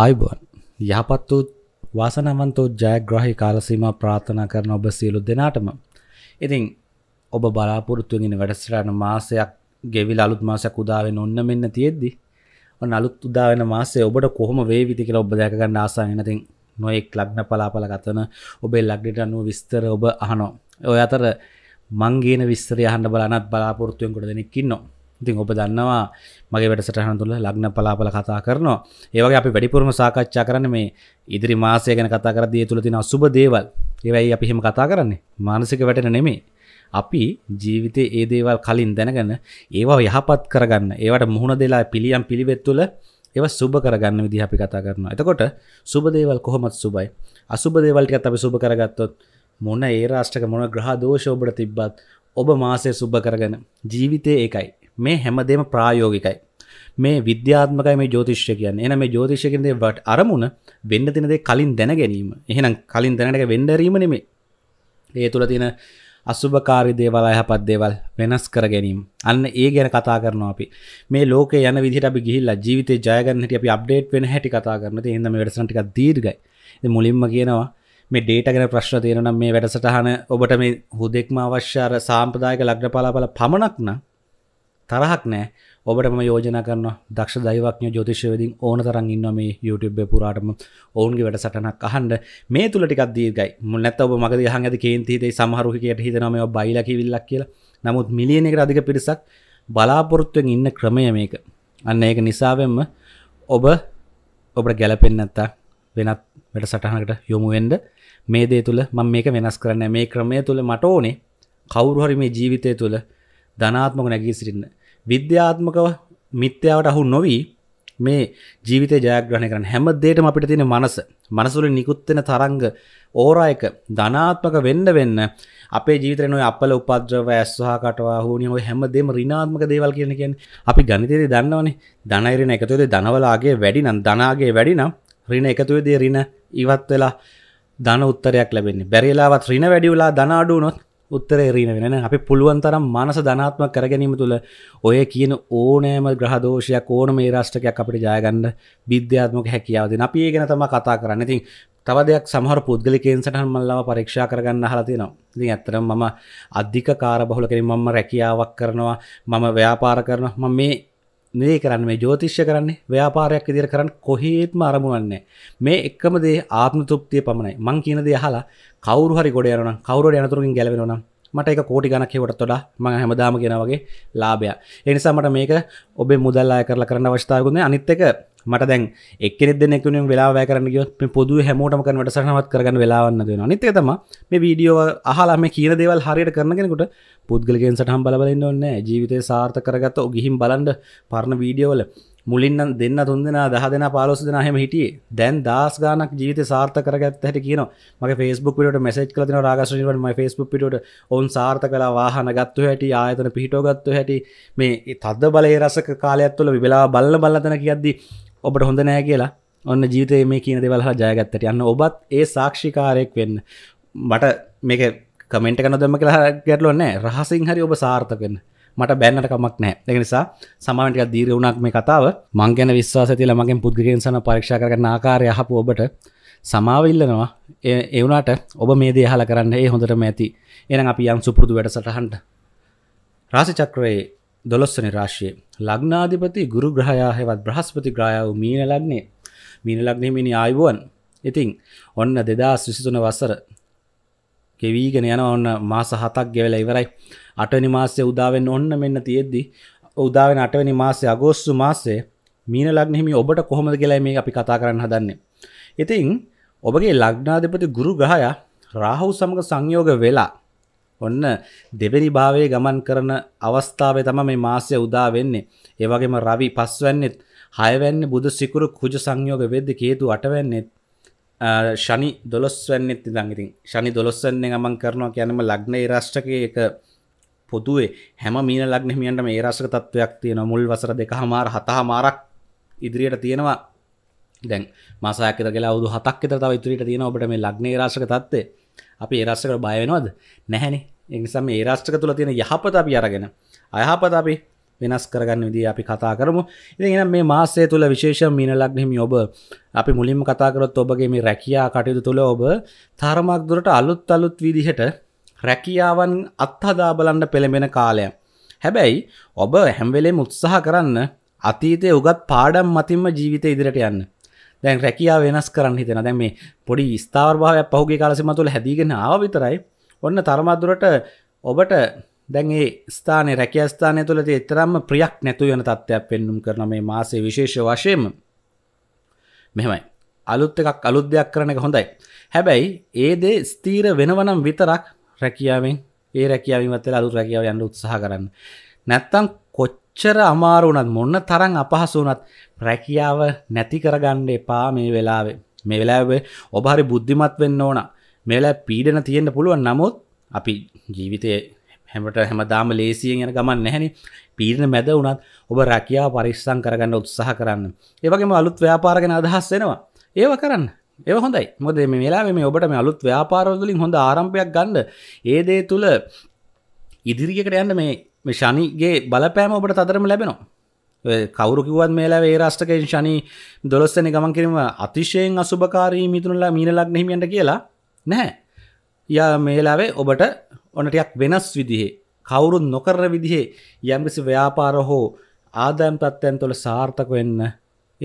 ආයිබෝන් යහපත් වූ වාසනවන්තෝ ජයග්‍රහහි කාලසීම ප්‍රාථනා කරන ඔබ සියලු දෙනාටම ඉතිං ඔබ බලාපොරොත්තුවගෙන වැඩස්රාන මාසයක් ගෙවිල් අලුත් මාසයක් උදාවෙන ඔන්න මෙන්න තියෙද්දි ඔන්න අලුත් උදාවෙන මාසේ ඔබට කොහොම වේවිති කියලා ඔබ දැකගන්න ආසාගෙනතින් නොයෙක් ලග්න පලාපල ගතන ඔබේ ලක්ඩට අනුව විස්තර ඔබ අහනෝ ඔය අතර මංගේන විස්තර අහන්ඩ බලනත් බලාපොරොත්තුවෙන් කොට දෙනෙක්කින්නවා ඉතින් ඔබ දන්නවා මගේ වැඩසටහන තුළ ලග්න පලාපල කතා කරනවා ඒවගේ අපි වැඩිපුරම සාකච්ඡා කරන මේ ඉදිරි මාසය ගැන කතා කර දිය තුළ තින සුබ දේවල් ඒවයි අපි හෙම කතා කරන්නේ මානසික වැටෙන නෙමේ අපි ජීවිතය ඒ දේවල් කලින් දැනගන්න ඒවා යහපත් කරගන්න ඒවට මුහුණ දෙලා පිළියම් පිළිවෙත් තුළ ඒව සුබ කරගන්න විදි අපි කතා කරනවා එතකොට සුබදේවල් කොහොමත් සුබයි අසුබදේවල්ටිකත් අපි සුබ කරගත්තොත් මොන ඒ රාෂ්ටක මොන ග්‍රහ දෝෂෝබට තිබ්බත් ඔබ මාසය සුබ කරගන ජීවිතය ඒකයි මේ හැමදේම ප්‍රායෝගිකයි. මේ විද්‍යාත්මකයි මේ ජෝතිශ්‍ය කියන්නේ. එහෙනම් මේ ජෝතිශ්‍ය කියන්නේ වට අරමුණ වෙන්න තියෙන දේ කලින් දැන ගැනීම. එහෙනම් කලින් දැනට එක වෙන්න දරීම නෙමෙයි. ඒ තුල තියෙන අසුභකාරි දේවල් අයහපත් දේවල් වෙනස් කර ගැනීම. අන්න ඒ ගැන කතා කරනවා අපි. මේ ලෝකේ යන විදිහට අපි ගිහිල්ලා ජීවිතේ ජය ගන්න හැටි අපි අප්ඩේට් වෙන හැටි කතා කරනවා. ඒ හින්දා මේ වැඩසටහන ටිකක් දීර්ඝයි. ඉතින් මුලින්ම කියනවා මේ ඩේටා ගැන ප්‍රශ්න තියෙනවා නම් මේ වැඩසටහන ඔබට මේ හුදෙක්ම අවශ්‍ය අර සාම්ප්‍රදායික ලග්න පලාපල පමණක් නම් තරහක් නෑ ඔබටම යෝජන කරන දක්ෂ දයිවක්ඥ ජෝතිශයවදින් ඕන තරන් ඉන්නම YouTube පුරාටම ඔවුන්ගේ වැඩ සටනක් අහන්ඩ මේ තුළ ටිකක් දීර්ගයි මුන්නත් ඔබ මගද හන් ඇති කේන්තිහිතේ සමහරුකට හිතනම බයිලකි විල්ලක් කියලා නමුත් මිලියන එක අධික පිරිසක් බලාපොරොත්තුවෙන් ඉන්න ක්‍රමය මේක අන්න ඒක නිසාවෙන්ම ඔබ ඔබට ගැලපෙන්නත්තා වෙනත් වැඩ සටහනකට යොමුුවෙන්ඩ මේ දේ තුළ මං මේක වෙනස් කරන්න මේ ක්‍රමය තුළ මට ඕනේ කවුරුහරි මේ ජීවිතය තුළ ධනාත්මක නැගී සිරින්න විද්‍යාත්මකව මිත්‍යාවට අහු නොවී මේ ජීවිත ජයග්‍රහණය කරන හැම දෙයකම අපිට තියෙන මනස මනසුල නිකුත් වෙන තරංග ඕරා එක ධනාත්මක වෙන්න වෙන්න අපේ ජීවිතේ නෝ අපල උපද්‍රව ඇස්සහා කටවා හුණිය ඔය හැමදේම ඍණාත්මක දේවල් කියන කියන්නේ අපි ගණිතයේදී දන්නවනේ ධනය ඍණ එකතු වෙද්දී ධනවලාගේ වැඩි නම් ධනාගේ වැඩි නම් ඍණ එකතු වෙද්දී ඍණ ඉවත් වෙලා ධන උත්තරයක් ලැබෙන්නේ බැරිලාවත් ඍණ වැඩි වෙලා ධන අඩු වුණොත් උත්තර එරීන වෙන අපි පුළුවන් තරම් මනස ධනාත්ම කරගැනීම තුළ ඔය කියන ඕනෑම ග්‍රහදෝෂයක් ඕන මේ රාෂ්ටකයක් අපට ජයගන්න විද්‍යාත්මක හැකියාවදෙන අපි ඒ ගැන තම කතා කරන්න ඉතින් තව දෙයක් සමහර පුද්ගලිකයෙන් සටහන් මල්ලාව පරීක්ෂා කරගන්න අහලා තියෙනවා ඉතින් ඇත්තටම මම අධික කාර්යබහුල කෙනෙක් මම රැකියාවක් කරනවා මම ව්‍යාපාර කරනවා මම මේ නේ කරන්න මේ ජෝතිශ්‍ය කරන්නේ ව්‍යාපාරයක් ඉදිර කරන්න කොහේත්ම අරමුවන්නේ මේ එක්කම දේ ආත්ම තෘප්තිය පමණයි මං කියන දේ අහලා කවුරු හරි ගොඩ යනවා නම් කවුරු හරි යනතුරුකින් ගලවෙනවා නම් මට ඒක කෝටි ගණක් හේවටත් වඩා මම හැමදාම කියන වගේ ලාභයක් ඒ නිසා මට මේක ඔබේ මුදල් අය කරලා කරන්න අවශ්‍යතාවයක් නැහැ අනිත් එක මට දැන් එක්කෙ දෙනෙකුන වෙලා කරන ගියොත් පොදු හැමෝටම කනට සහනවත් කරගන්න වෙලාවන්න දෙෙන නිත තම මේ වීඩියෝ අහලාම කියර දේවල් හරියට කරනගෙනකට පුද්ගලගෙන් සටහම් බලබලන්න ඔන්න ජීවිතය සාර්ථ කරගත්ත ඔගිහිම් බලන්ඩ පරණ වීඩියෝවල මුලින් දෙන්න තුන්දෙන දහ දෙෙන පාලොස් දෙෙන හෙම හිටිය දැන් දස් ගානක් ජීවිත සාර්ථ කරගත් හැට කියන මගේ ෆස්බුක් පිට මෙසේ් කලන රාගශනටම ෆස්බුක් පිට ඔවන් සාර්ථ කලා වාහන ගත්තු හැටි ආයතන පිහිටෝගත්තු හැටි මේ තද බලය රසක කාලයක්ත්තුල විවෙලා බල්ල බල්ලතන කියද්දී ඔබට හොඳ නෑ කියලා ඔන්න ජීවිතය මේ කියන දෙවල්හ ජයගත්තට යන්න ඔබත් ඒ සාක්ෂිකාරයෙක් වෙන්න මට මේක කමෙන්ට කනොදම කියලා ගැටලො නෑ රහසිං හරි ඔබ සාර්ථකෙන් මට බැන්නට කමක් නෑ දෙක නිසා සමාන්ටික දීර වුණක් මේ කතාව මං ගැන විශ්වාස තියලා මගෙන් පුද්ගලයන්සන පරීක්ෂා කරන ආකාරය අහපු ඔබට සමාවිල්ලනවා එවුණට ඔබ මේ දේහල කරන්න ඒ හොඳට මැති එනම් අපි යම් සුපුරුදු වැඩසටහන්ට රාසි චක්‍රයේ දොළොස්සනි රාශියේ ලග්නාධිපති ගුරු ග්‍රහයා හෙවත් බ්‍රහස්පති ග්‍රහයා වූ මීන ලග්නේ මීන ලග්නේ මිනි ආයුබෝවන් ඉතින් ඔන්න 2023 වසර ගෙවිගෙන යන ඔන්න මාස 7ක් ගෙවලා ඉවරයි 8වෙනි මාසයේ උදා වෙන්න ඔන්න මෙන්න තියෙද්දි උදා වෙන 8වෙනි මාසයේ අගෝස්තු මාසයේ මීන ලග්න හිමි ඔබට කොහොමද කියලා මේ අපි කතා කරන්න හදන්නේ. ඉතින් ඔබගේ ලග්නාධිපති ගුරු ග්‍රහයා රාහු සමග සංයෝග වෙලා ඔන්න දෙවෙනි භාවයේ ගමන් කරන අවස්ථාවේ තම මේ මාසය උදා වෙන්නේ. ඒ වගේම රවි පස්වැන්නෙත් හයවැන්නේ බුදු සිකුරු කුජ සංයෝග වෙද්දි හේතු අටවැන්නෙත් ශනි දොළොස්වැන්නෙත් ඉඳන් ඉතින් ශනි දොළොස්වැන්නේ ගමන් කරනවා කියන්නම ලග්න ඒ රාශියකේ එක පොදුවේ හැම මීන ලග්න හිමියන්ටම ඒ රාශික තත්වයක් තියෙනවා මුල් වසර දෙකහමාර හතහමාරක් ඉදිරියට තියෙනවා දැන් මසයක් විතර කියලා අවුරුදු 7ක් විතර තව ඉතුරිට තියෙන ඔබට මේ ලග්නේ රාශික තත්ත්වය අපි ඒ රාශිකට බය වෙනවද නැහැනේ ඒ නිසා මේ ඒ රාශික තුල තියෙන යහපත අපි අරගෙන අයහපත අපි වෙනස් කරගන්න විදිහ අපි කතා කරමු. ඉතින් එහෙනම් මේ මාසය තුල විශේෂ මීන ලග්න හිමි ඔබ අපි මුලින්ම කතා කරොත් ඔබගේ මේ රැකියා කටයුතු තුල ඔබ තරමක් දුරට අලුත් අලුත් විදිහට රැකියාවන් අත්හදා බලන්න පෙළඹෙන කාලය. හැබැයි ඔබ හැම වෙලේම උත්සාහ කරන්න අතීතයේ උගත් පාඩම් මතින්ම ජීවිතය ඉදිරියට යන්න. දැන් රැකියාව වෙනස් කරන්න හිතෙන දැන් මේ පොඩි ස්ථාවර භාවයක් පහුගේ කාලසීමාව තුළ හැදීගෙන ආව විතරයි ඔන්න තරමක් දුරට ඔබට දැන් ඒ ස්ථානයේ රැකියා ස්ථානය තුළ තේතරම්ම ප්‍රියක් නැතු වෙන තත්ත්වයක් පෙන්눔 කරන මේ මාසයේ විශේෂ වශයෙන් මෙහෙමයි අලුත් එකක් අලුත් දෙයක් කරන එක හොඳයි. හැබැයි ඒ දේ ස්ථීර වෙනවනම් විතරක් රැකියාවෙන් ඒ රැකියාවෙන් වත්තලා අලුත් රැකියාව යන්න උත්සාහ කරන්න. නැත්තම් කොච්චර අමාරුණත් මොන්න තරං අපහසුනත් රැකියාව නැති කරගන්න එපා මේ වෙලාවේ මේ වෙලාව ඔබහරි බුද්ධිමත් වෙන්න ඕන මේලා පීඩන තියෙන්න්න පුළුවන් නමුත් අපි ජීවිතය හැමට හැමදාම ලේසියෙන් යන ගමන් නැහැනි පීරණ මැද වුණත් ඔබ රැකයා පරිස්සං කරගන්න උත්සාහ කරන්න ඒවගේම අලුත් ව්‍යාපාරගෙන අදහස් වෙනවා ඒව කරන්න ඒ හොඳයි මොද මේ වෙලා මේ ඔබට මේ අලුත් ව්‍යාපාරවලින් හොඳ ආරම්භයක් ගන්න ඒදේ තුළ ඉදිරිකට යන්න මේ මේ ශනිගේ බලපෑම ඔබට තදරම ලැබෙනවා කවරු කිවත් මේලා ඒ රාෂ්ටකයෙන් ශනි දොළොස්සන ගමන් කිරීම අතිශයෙන් අසුභකාරී මිතුනුලා මීනලක් නහිමියන්ට කියලා නැහැ යා මේලාවේ ඔබට ඔනටයක් වෙනස් විදිහේ කවුරුත් නොකර විදිහේ යම්කිසි ව්‍යාපාර හෝ ආදායම් ප්‍රත්‍යයන් තුළ සාර්ථක වෙන්න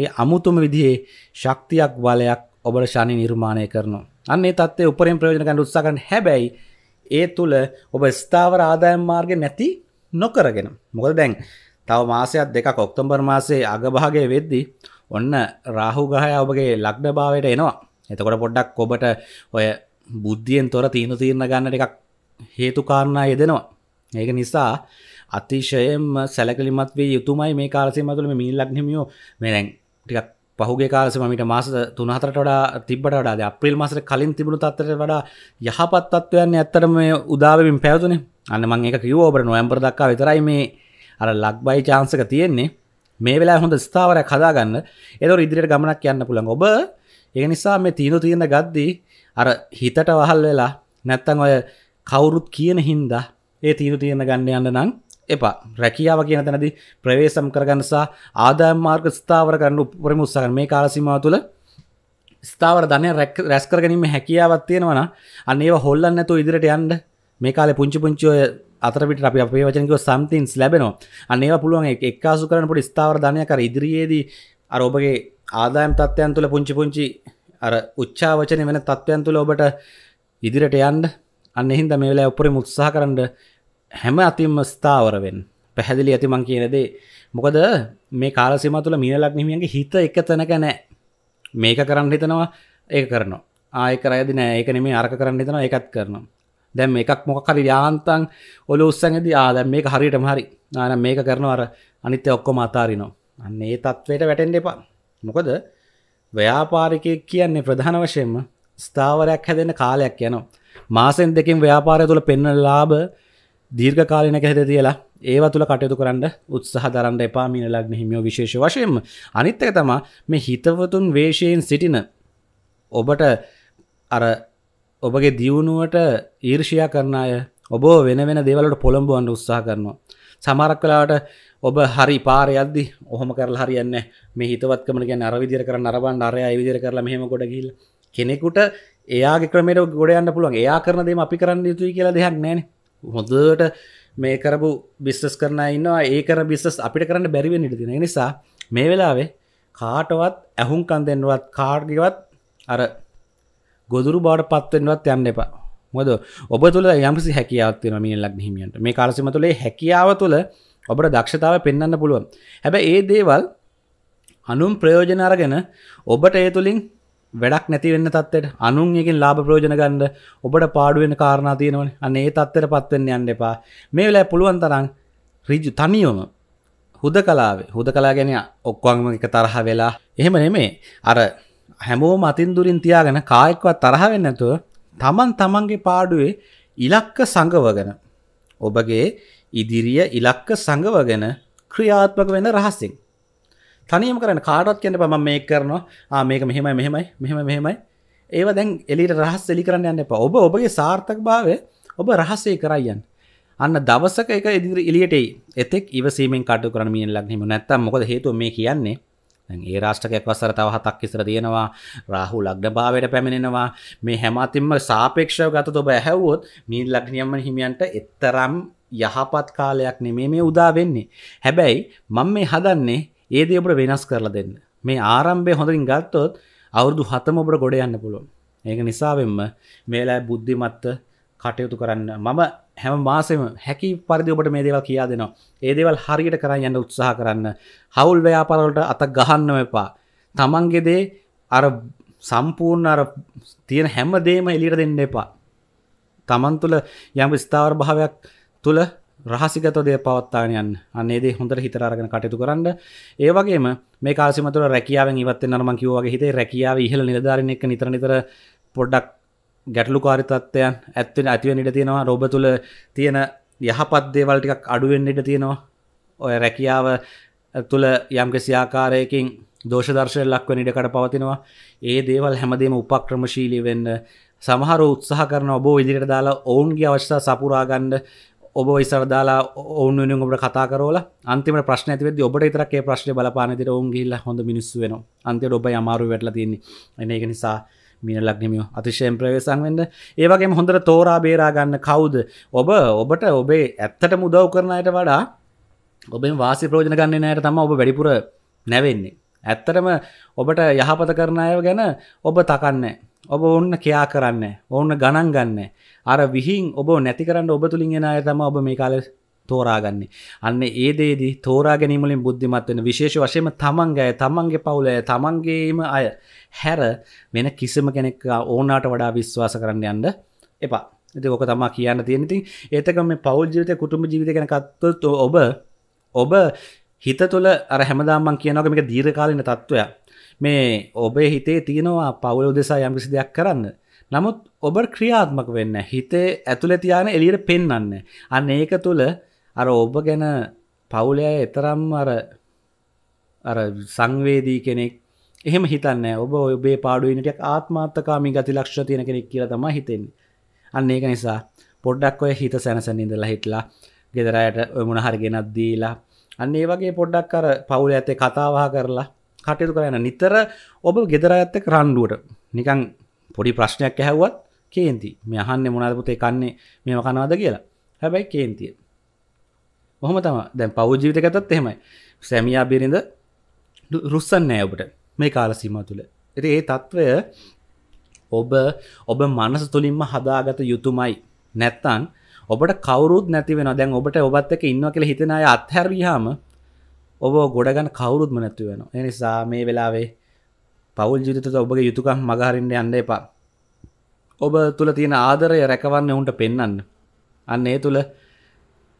ඒ අමුතුම විදිහේ ශක්තියක් බලයක් ඔබට ශනි නිර්මාණය කරනවා අන්න ඒ தත්ත්වයේ උපරිම ප්‍රයෝජන ගන්න උත්සාහ කරන හැබැයි ඒ තුල ඔබ ස්ථාවර ආදායම් මාර්ගේ නැති නොකරගෙන මොකද දැන් තව මාසයක් දෙක ඔක්තොම්බර් මාසේ අගභාගේ වෙද්දි ඔන්න රාහුගහය ඔබගේ ලක්ඩ භාවයට එනවා එතකොට පොඩ්ඩක් ඔබට ඔය බුද්ධියෙන් තොර තීනු තීරණ ගන්න එකක් හේතුකාරණා යෙදෙනවා ඒක නිසා අතිශයම සැලකලිමත් වේ යුතුමයි මේ කාලසය මතුළම මිල් ලක්නමියෝ මෙරැන් ටිකක් පහුගේ කාලෙ මට මාස තුනහතරට වඩා තිබට වඩාද අප්‍රිල් මසර කලින් තිබුණු තත්තර වඩා යහපත් තත්ත්වයන්න ඇත්තරම උදාවමින් පැවතුනේ අන්න මං එක කිව් ඔබට නොවම්පර දක්කා විතරයි මේ අර ලක්බයි චාන්සක තියෙන්නේ මේ වෙලා හොඳ ස්ථාවරය කදාගන්න එදො ඉදිරියට ගමනක් යන්න පුළන් ඔබ ඒ නිසා මේ තීනු තියෙන ගද්දී අර හිතට වහල් වෙලා නැත්තන් ඔය කවුරුත් කියන හින්දා ඒ තීරු තියෙන ගන්න යන්න නම් එපා රැකියාව කියන තැනදි ප්‍රවේශම් කරගන්නසා ආදායම් මාර්ග ස්ථාවර කරන්න උපරිම උත්සාහන මේ කාලසීමාව තුළ ස්ථාවර ධනය රැස් කරගැනීම හැකියාවක් තියෙනවන අන්න ඒව හොල්ලන්න නැතුව ඉදිරියට යන්න මේ කාලේ පුංචි පුංචි ඔය අතරපිට අපි අපේ වචන කිව්ව සම්තින්ස් ලැබෙනවා අන්න ඒවා පුළුවන් එක්කාසු කරන්න පොඩි ස්ථාවර ධනය කර ඉදිරියේදී අර ඔබගේ ආදායම් තත්ත්වයන් තුළ පුංචි පුංචි අර උච්චාවචන වෙන තත්ත්වයන් තුළ ඔබට ඉදිරියට යන්න අන්න හින්දා මේ වෙලාවේ උපරිම උත්සාහ කරන්න හැම අතිම ස්ථාවරවෙන් පැහැදිලි ඇති මං කියනදේ මොකද මේ කාලසිම තුළ මීනලක් නිමියන්ගේ හිත එක තැනක නෑ මේක කරන්න හිතනවා ඒ කරනවා ආයක රයදි නෑ ඒක නෙමේ අරක කරන්න හිතනවා එකත් කරනවා දැම් එකක් මොක හරි යාන්තන් ඔල උත්සැඟද ආදැම් මේක හරියට මහරි න මේක කරනවා අර අනිත්‍ය ඔක්කොම අතාරිනවා අන්න ඒ තත්වයට වැටෙන්ඩ එපා මොකද ව්‍යාපාරිකය කියන්නේ ප්‍රධාන වශයෙන්ම ස්ථාවරයක් හැදෙන කාලයක් යනවා මාසෙන් දෙකින් ව්‍යාපාරය තුළ පෙන්න ලාභ දීර්ඝකාලන කැද තියලා ඒව තුළ කටයුතු කරන්න උත්සාහ දරන්න එපා මීන ලග්න හිමියෝ විශේෂ වශයෙන්ම අනිත්තක තමා මේ හිතවතුන් වේශයෙන් සිටින ඔබට අර ඔබගේ දියුණුවට ඊර්ෂයා කරන අය ඔබ වෙන වෙන දේවලට පොළඹුවන්න උත්සාහ කරනවා. සමහරක් වෙලාවට ඔබ හරි පාරේ යද්දි ඔහොම කරලා හරියන්නේ මේ හිතවත්කම කියන්නේ අර විදියට කරන්න අර බණ්ඩ අරයා ඒ විදියට කරලා මෙහෙම ගොඩ ගිහිල්ලා කෙනෙකුට එයාගේ ක්‍රමයට ගොඩ යන්න පුළුවන්. එයා කරන දේම අපි කරන්න යුතුයි කියලා දෙයක් නැහැ නේ. හොඳට මේ කරපු බිස්ටස් කරන ඉන්නවා ඒකර බිස්ස් අපිට කරන්න බැරිවෙන් නිටතින නිසා මේ වෙලාවේ කාටවත් ඇහුම් කන් දෙන්නවත් කාර්ගවත් අර ගොදුරු බාට පත්වෙන්වත් යන්න එපා මොද ඔබ තුළ යම්සි හැකියාවත්වෙන මිය ලක් හිමියන්ට මේ කාලසිම තුළේ හැකියාව තුළ ඔබට දක්ෂතාව පෙන්න්න පුළුවන් හැබ ඒ දේවල් අනුම් ප්‍රයෝජනාරගෙන ඔබට ඒ තුළින් වැඩක් නැතිවෙන්න තත්වට අනුන් එකින් ලාභ ප්‍රෝජන ගන්ඩ ඔබට පාඩුවෙන් කාරණා තියෙනවන අන්න ඒ තත්තර පත්වෙන්න යන්න එපා මේ වෙලා පුළුවන් තරන් රිජු තනියෝම හුද කලාවේ හුද කලා ගැන ඔක්වාංම එක තරහ වෙලා එහෙම නෙමේ අර හැමෝ මතින් දුරින් තියාගෙන කායෙක්වත් තරහ වෙන්නතුව තමන් තමන්ගේ පාඩුවේ ඉලක්ක සඟවගෙන ඔබගේ ඉදිරිය ඉලක්ක සඟවගෙන ක්‍රියාත්මක වෙන රහසින් තනියම කරන කාඩත් කියන්න පම මේ කරනවා මේක මෙහෙමයි මෙහෙමයි මෙහෙම මෙහෙමයි ඒව දැන් එලිට රහස් එලි කරන්න යන්න එප ඔබ ඔබගේ සාර්ථක භාව ඔබ රහස්සේ කරයියන් අන්න දවසක එක ඉදිරි එලියටයි එතෙක් ඉවසීමෙන් කටු කරන මියෙන් ලක්නීම නැත්තම් මොකද හේතුව මේ කියන්නේ ඒ රාෂ්ටකයක් වසර තව හතක් ඉසර තියෙනවා රාහු ලග්න භාවයට පැමිණෙනවා මේ හැමතිම සාපේක්ෂව ගත ඔබ ඇහැවුවොත් මීල් ලක්නියම්ම හිමියන්ට එත්තරම් යහපත් කාලයක් නෙමේ මේ උදා වෙන්නේ හැබැයි මං මේ හදන්නේ ඒද ඔබට වෙනස් කරලා දෙන්න මේ ආරම්භය හොඳින් ගත්තොත් අවුරදු හතම ඔබට ගොඩ යන්න පුළුවන් ඒක නිසාවෙන්ම මේලා බුද්ධිමත්ත කටයුතු කරන්න මම හැම මාසෙම හැකි පරිදි ඔබට මේ දේවල් කියා දෙනවා. ඒ දේවල් හරියට කරන් යන්න උත්සාහ කරන්න. හවුල් ව්‍යාපාරවලට අත ගහන්නම එපා. තමන්ගේ දේ අර සම්පූර්ණ අර තියෙන හැම දෙයක්ම එළියට දෙන්න එපා. තමන් තුළ යම් ස්ථාවර භාවයක් තුළ රහසිගතදය පවත්තානයන් අන්නේදේ හොඳට හිතරගෙන කටයුතු කරන්න ඒවගේම මේ කාසිමතුර රැකියාවෙන් ඉවත් නම කිවගේ හිතේ රැකියාව ඉහල නිධාරණ එක නිතර නිතර පොඩ්ඩක් ගැටලු කාරිතත්වයන් ඇත්වෙන ඇතිවෙන ඉට තියෙනවා රෝබ තුළ තියෙන යහපත්දේවල්ටිකක් අඩුවෙන් ඉට තියෙනවා ඔය රැකියාව තුළ යම්කෙසියාකාරයකින් දෝෂදර්ශය ලක්ව නිඩකට පවතිනවා ඒ දේවල් හැමදේම උපක්‍රමශීලි වෙන්න සමහර උත්සාහ කරන ඔබෝ ඉදිරිට දාලා ඔවුන්ගේ අවශ්‍යතා සපුරාගන්න ඔබ ඉස්සරදාලා ඔවුන් වෙන ඔබට කතාරෝල අන්තිම ප්‍රශ්න ඇතිවෙද ඔබට තරක්ේ ප්‍රශ්න බලපාන තිර ඔුන්ගේල්ල හොඳ මිනිස්සු වෙන අන්තිට ඔබ අමාරු වැටල තින්නේ එන එක නිසා මිනලක්නමිය අතිශයෙන් ප්‍රවේසන්වෙන්න ඒවගේ හොඳට තෝරා බේරා ගන්න කවුද ඔබ ඔබට ඔබේ ඇත්තට මුදව් කරනයට වඩා ඔබ වාසි ප්‍රෝජන ගන්න නයට තම ඔබ වැඩිපුර නැවෙන්නේ ඇත්තටම ඔබට යහපත කරණය ගැන ඔබ තකන්නේ ඔබ ඔන්න කයා කරන්න ඔන්න ගණන් ගන්න අර විහින් ඔබ නැති කරන්න ඔබ තුළින් එෙන අය තම ඔබ මේ කාල තෝරාගන්නේ අන්න ඒදේදී තෝරා ගැනීමලින් බුද්ධිමත්වෙන විශේෂ වශයම තමන්ගය තමන්ගේ පවුලය තමන්ගේම අය හැර වෙන කිසිම කෙනෙක් ඕනාට වඩා විශ්වාස කරන්න යන්න එපා ඇති ඕක තමා කියන්න තියෙනති ඒතකම මේ පවල් ජීවිතය කුටුම ජීවිත ගැන කත්ත ඔබ ඔබ හිත තුළ අර හැමදාමන් කියනක මේක දීර්කාලන තත්ත්වයක් මේ ඔබේ හිතේ තියෙනවා පවුලු දෙසා යම්කිසි දෙයක් කරන්න නමුත් ඔබ ක්‍රියාත්මක වෙන්න හිතේ ඇතුළ තියාන එලියට පෙන්න්න අන්න ඒක තුළ අර ඔබ ගැන පවුලය එතරම් අර අර සංවේදී කෙනෙක් එහෙම හිතන්න ඔබ ඔබේ පාඩුවනටක් ආත්මාත්තකාමි ගති ලක්ෂ තියෙන කෙනෙක් කියල තම හිතෙන් අන්න ඒක නිසා පොඩ්ඩක් ඔය හිත සැනසැනින්දලා හිටලා ගෙදරයට ඔය මුණ හරිගෙනත් දීලා අන්න ඒ වගේ පොඩ්ඩක් අර පවුල ඇතේ කතාවා කරලා කටයුතු කරන්න නිතර ඔබ ගෙදර ඇත්ත කරන්්ඩුවට නිකං පොඩි ප්‍රශ්නයක් ඇහැවත් කේන්ති මේ අහන්න මොනාදපුතේ කන්නේ මෙම කනවාද කියලා හැබැයි කේන්තිය හොම තම දැන් පෞද්ජීවිත ගතත් එහෙමයි සැමියා බිරිඳ රුස්සන් නෑ ඔබට මේ කාල සීම තුළ එති ඒ තත්ත්වය ඔබ ඔබ මනස තුළින්ම හදාගත යුතුමයි නැත්තන් ඔබට කවරුත් නැතිවෙන දැන් ඔබට ඔබත් එක ඉන්න කියල හිතෙන අය අත්හැරයාම ඔබ ගොඩගන්න කවුරුත්ම නැතුව වෙන එනිසා මේ වෙලාවේ පවුල් ජීවිතත ඔබගේ යුතුකම් මගහරින්ට අන්න එපා ඔබ තුළ තියෙන ආදරය රැකවන්න ඔවුන්ට පෙන්වන්න අන්න ඒ තුළ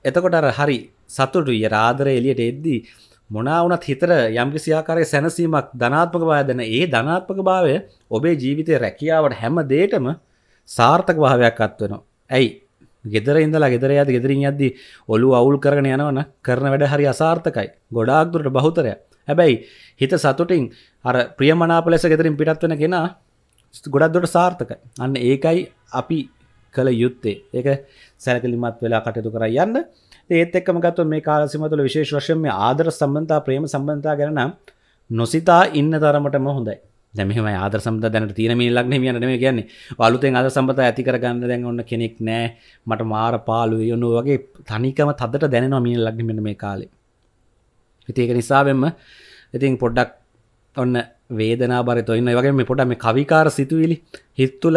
එතකොට අර හරි සතුටුය රාදරය එලියට එද්දී මොනාවනත් හිතර යම්කිසියාකාරය සැනසීමක් ධනාත්මක බාය දෙන ඒ ධනාත්මක භාවය ඔබේ ජීවිතය රැකියාවට හැම දේටම සාර්ථක භාවයක් අත්වෙනවා ඇයි ගෙදර ඉඳලා ගෙදර යද ගෙදරින් යද්දි ඔලු අවුල් කරන යනවන කරන වැඩ හරි අසාර්ථකයි ගොඩාක්දුරට බහුතරය හැබැයි හිත සතුටින් අර ප්‍රියමනාප ලෙස ගෙදරින් පිටත් වෙන කෙනා ගොඩක්දොට සාර්ථකයි අන්න ඒකයි අපි කළ යුත්තේ ඒක සැලකලිමත් වෙලා කටයුතු කර යන්න ඒත් එක්කම ගත්ව මේ කාලසිමතුල විශේෂ වශයෙන් ආදර සම්බන්ධතා ප්‍රේම සම්බන්ධතා ගැන නොසිතා ඉන්න තරමටම හොඳයි දැමම ආද සම්බ දැන තින ලක්න යනම කියන්නේ වලුතෙන් අද සම්බත ඇති කරගන්න දැන් ඔන්න කෙනෙක් නෑ මට මාර පාලු යොනු වගේ තනිකම තදට දැනවා මීන ලක්න මේ කාලේ හිතික නිසාවෙන්ම ඉතින් පොඩ්ඩක් ඔන්න වේදනා බරත ඔන්න වගේ මේ පොට මේ කවිකාර සිතුවිලි හිත් තුල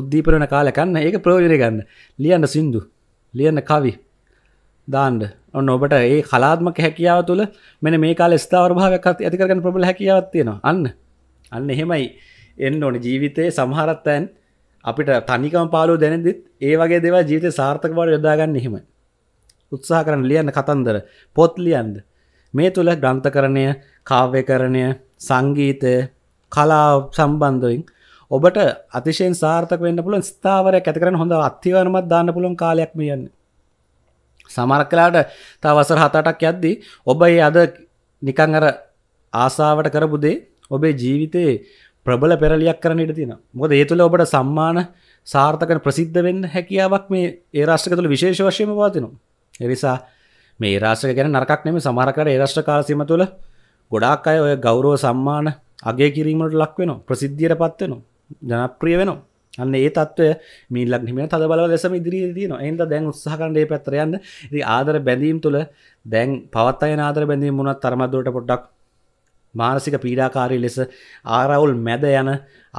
උද්දීපරණ කාලකන්න ඒක ප්‍රෝජනය ගන්න ලියන්න සින්දු ලියන්න කවි දාන්ඩ ඔන්න ඔබට ඒ කලාත්මක හැකියාව තුළ මෙන මේ කාල ස්ථාවරභාවයක් ඇතිකරගන්න ප්‍රබල හැකියාවත්තියෙනවා අන්න අන්න එහෙමයි එන්න ඕන ජීවිතයේ සමහරත්තැන් අපිට තනිකම් පාලු දැනෙදිත් ඒ වගේ දෙව ජීවිත සාර්ථක බවට යොදාගන්න එහෙම උත්සාහ කරන ලියන්න කතන්දර පොත් ලියන්ද මේ තුළ ග්‍රන්ථකරණය කාව්‍යකරණය සංගීතය කලා සම්බන්ධයෙන් ඔබට අතිශයෙන් සාර්ථක වෙන්න පුළුවන් ස්ථාවරයක් ඇති කරන හොඳ අත්තිවරමත් දාන්න පුළුවන් කාලයක් මියන්න සමරක් කලාට තවසර හතටක් යද්දී ඔබ ඒ අද නිකං අර ආසාවට කරපුදේ ඔබේ ජීවිතයේ ප්‍රබල පෙරලියක් කරනට තින මොද ඒ තුළ ඔබට සම්මාන සාර්ථකන ප්‍රසිද්ධ වෙන්න හැකියාවක් මේ ඒ රාශ්ක තුළ විශේෂ වශයම පවතිනවා එනිසා මේ රාශ්ක ගැන නරකක් නෙම සමහරකට ඒ රාශ්ට කාලසීම තුළ ගොඩාක් අය ඔය ගෞරව සම්මාන අගේ කිරීමට ලක් වෙන ප්‍රසිද්ධියට පත්වෙනවා ජනප්‍රිය වෙනවා අන්න ඒ තත්ව මිල්ලක් නිම තද බල ලෙසම ඉදිරිී දන එන්ද දැන් උත්සාහන්ඩේ පැත්‍රයන්න ආදර බැඳීම් තුළ දැන් පවත්තය ආදර බැඳීම් මුණත් තරමදුවට පොඩ්ඩක් මානසික පීඩාකාරී ලෙස ආරවුල් මැද යන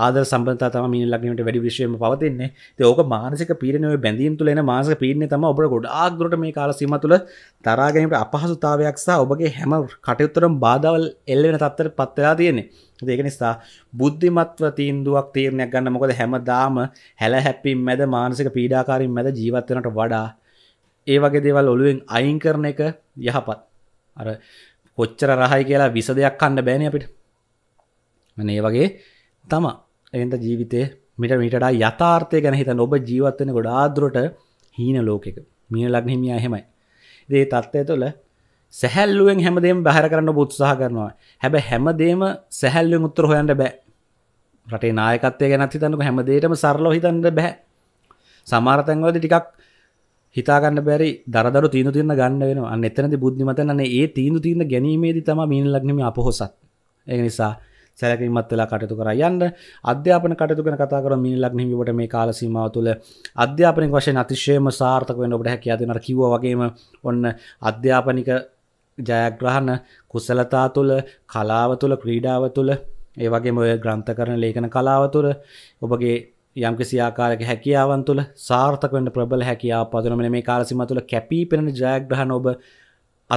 ආද සම්බත තම මේ ලක්නීමට වැඩි විශෂයම පවතින්නේ තයෝක මානසික පීරනව බැඳීම් තුලන මාස පීරණ තම ඔබ ගොඩ ආගරට මේ කාල සීම තුළ තරාගැනීමට අපහසුතාවයක් සහ ඔබගේ හැම කටයුත්තරම් බාධවල් එල්ලෙන තත්තර පත්වෙලා තියෙන්නේ ඒක නිසා බුද්ධිමත්ව තීන්දුවක් තීරණයක් ගන්න මොකද හැමදාම හැල හැපින් මැද මානසික පීඩාකාරින් මැද ජීවත්වනට වඩා ඒ වගේ දේවල් ඔළුවෙන් අයින් කරන එක යහපත් අර කොච්චර රහයි කියලා විස දෙයක් කන්න බෑන අපිට මේ වගේ තම එන්ට ජීවිතය මිට මිටා යථාර්ථය ගැන හිත ඔබ ජීවත්වෙන ගොඩ ආදුරට හීන ලෝකෙක මිය ලක්නහිමිය හෙමයි දේ තත්ත්වය තුළ සැහැල්ලුවෙන් හැමදේම බැහර කරන්න බුත්සාහ කරනවා හැබ හැමදේම සැහැල්ලුවෙන් උත්තර හොයන්න බෑ රටේ නායකත්වය ගැනත් හිතන්නක හැමදේටම සරලෝ හිතන්න බැහැ සමාරතැන්වලද ටිකක් හිතාගන්න බැරි දරදර තීන තිරන ගන්න වෙන අන්න එතනති බුද්ධිමතන්න ඒ තීන්දු තිීන ගැනීමේද තම මීන ලක්නම අපහොසත් ඒ නිසා සැලකින්මත් වෙලා කටතු කර යන්න අධ්‍යාපන කටතු කන කතාකර මිනි ලක්නහිමට මේ කාලසීමාව තුළ අධ්‍යාපනය වශයෙන් අතිශයම සාර්ථක වෙන ඔබට හැකි අතිනර කිව වගේම ඔන්න අධ්‍යාපනික ජයග්‍රහණ කුසලතා තුළ කලාව තුළ ක්‍රීඩාව තුළ ඒ වගේම ඔය ග්‍රන්ථ කරන ලේඛන කලාව තුළ ඔබගේ යම්කිසි ආකාරයක හැකියාවන් තුළ සාර්ථක වෙන්න ප්‍රබල හැකියාව පතුන මෙන්න මේ කාලසීම තුළ කැපී පෙනෙන ජයග්‍රහණ ඔබ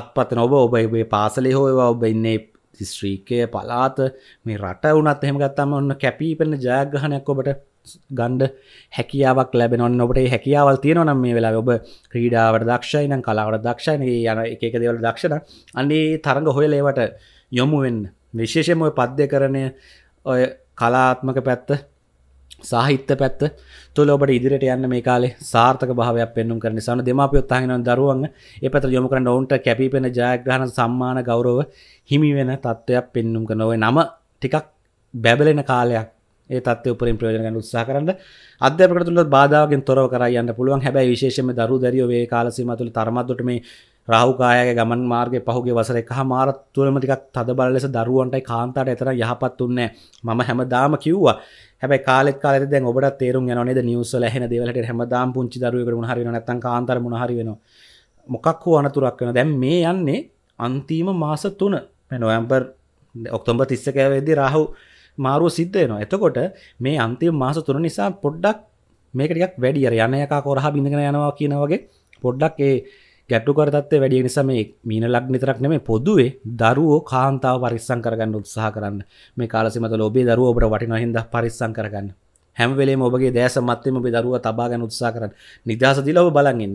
අත්පතන ඔබ ඔබ ඔබේ පාසලේ හෝ ඒවා ඔබ ඉන්නේ දිස්ත්‍රික්කය පළාත මේ රට වුණත් එහෙම ගත්තාම ඔන්න කැපී පෙනෙන ජයග්‍රහණයක් ඔබට ගන්න හැකියාවක් ලැබෙනවා නම් ඔබට ඒ හැකියාවල් තියෙනවා නම් මේ වෙලාවේ ඔබ ක්‍රීඩාවට දක්ෂයි නම් කලාවට දක්ෂයි නම් යන එක එක දේවල් දක්ෂ නම් අන්න ඒ තරඟ හොයලා ඒවට යොමු වෙන්න විශේෂයෙන්ම ඔය පද්‍ය කරණය ඔය කලාත්මක පැත්ත සාහිත්‍ය පැත්ත තුළ ඔබට ඉදිරිට යන්න මේ කාලේ සාර්ථක භාවයක් පෙන්නුම් කරන නිසා දෙමාපියොත් අහිනවන දරුවන් ඒ පැත්තට යොමු කරන ඔවුන්ට කැපිපෙන ජයග්‍රහණ සම්මාන ගෞරව හිමි වෙන තත්ත්වයක් පෙන්නුම් කරන ඔය නම ටිකක් බැබලෙන කාලයක් ඒ තත්ත්වය උපරිම ප්‍රයෝජන ගන්න උත්සාහ කරන්න අධ්‍යාපනකට තුල බාධාකින් තොරව කරා යන්න පුළුවන් හැබැයි විශේෂයෙන්ම දරු දැරියෝ මේ කාල සීමාව තුළ තරමද්දොට මේ රාහුකායගේ ගමන් මාර්ගය පහුගේ වසර එක මාර තුළම ටිකක් තදබල ලෙස දරුවන්ටයි කාන්තාට එතර යහපත් උන්නේ මම හැමදාම කිව්වා හැබැයි කාලෙත් කාලෙත් දැන් ඔබට තේරුම් යනවා නේද නිවුස් වල ඇහෙන දේවල්ට හැමදාම පුංචි දරුවෙකුට මොන හරි වෙනවා නැත්නම් කාන්තාර මොන හරි වෙනවා මොකක් හෝ අනතුරක් වෙනවා දැන් මේ යන්නේ අන්තිම මාස 3 මේ නොවැම්බර් ඔක්තොම්බර් 31 වෙනිදී රාහු මාරුව සිද්ධ වෙනවා එතකොට මේ අන්තිම මාස 3 නිසා පොඩ්ඩක් මේක ටිකක් වැඩි අර යන එකා කොරහ බින්දගෙන යනවා කියන වගේ පොඩ්ඩක් ඒ ගැටුකර තත්ත්වය වැඩිය නිසා මේ මීන ලග්න විතරක් නෙමෙයි පොදුවේ දරුවෝ කාන්තාව පරිස්සම් කරගන්න උත්සාහ කරන්න. මේ කාලසීමත ලෝභයේ දරුවෝ ඔබට වටිනවා හින්දා පරිස්සම් කරගන්න. හැම වෙලේම ඔබගේ දැස මැත්තේම ඔබේ දරුවා තබා ගන්න උත්සාහ කරන්න. නිදහස දීලා ඔබ බලන් ඉන්න.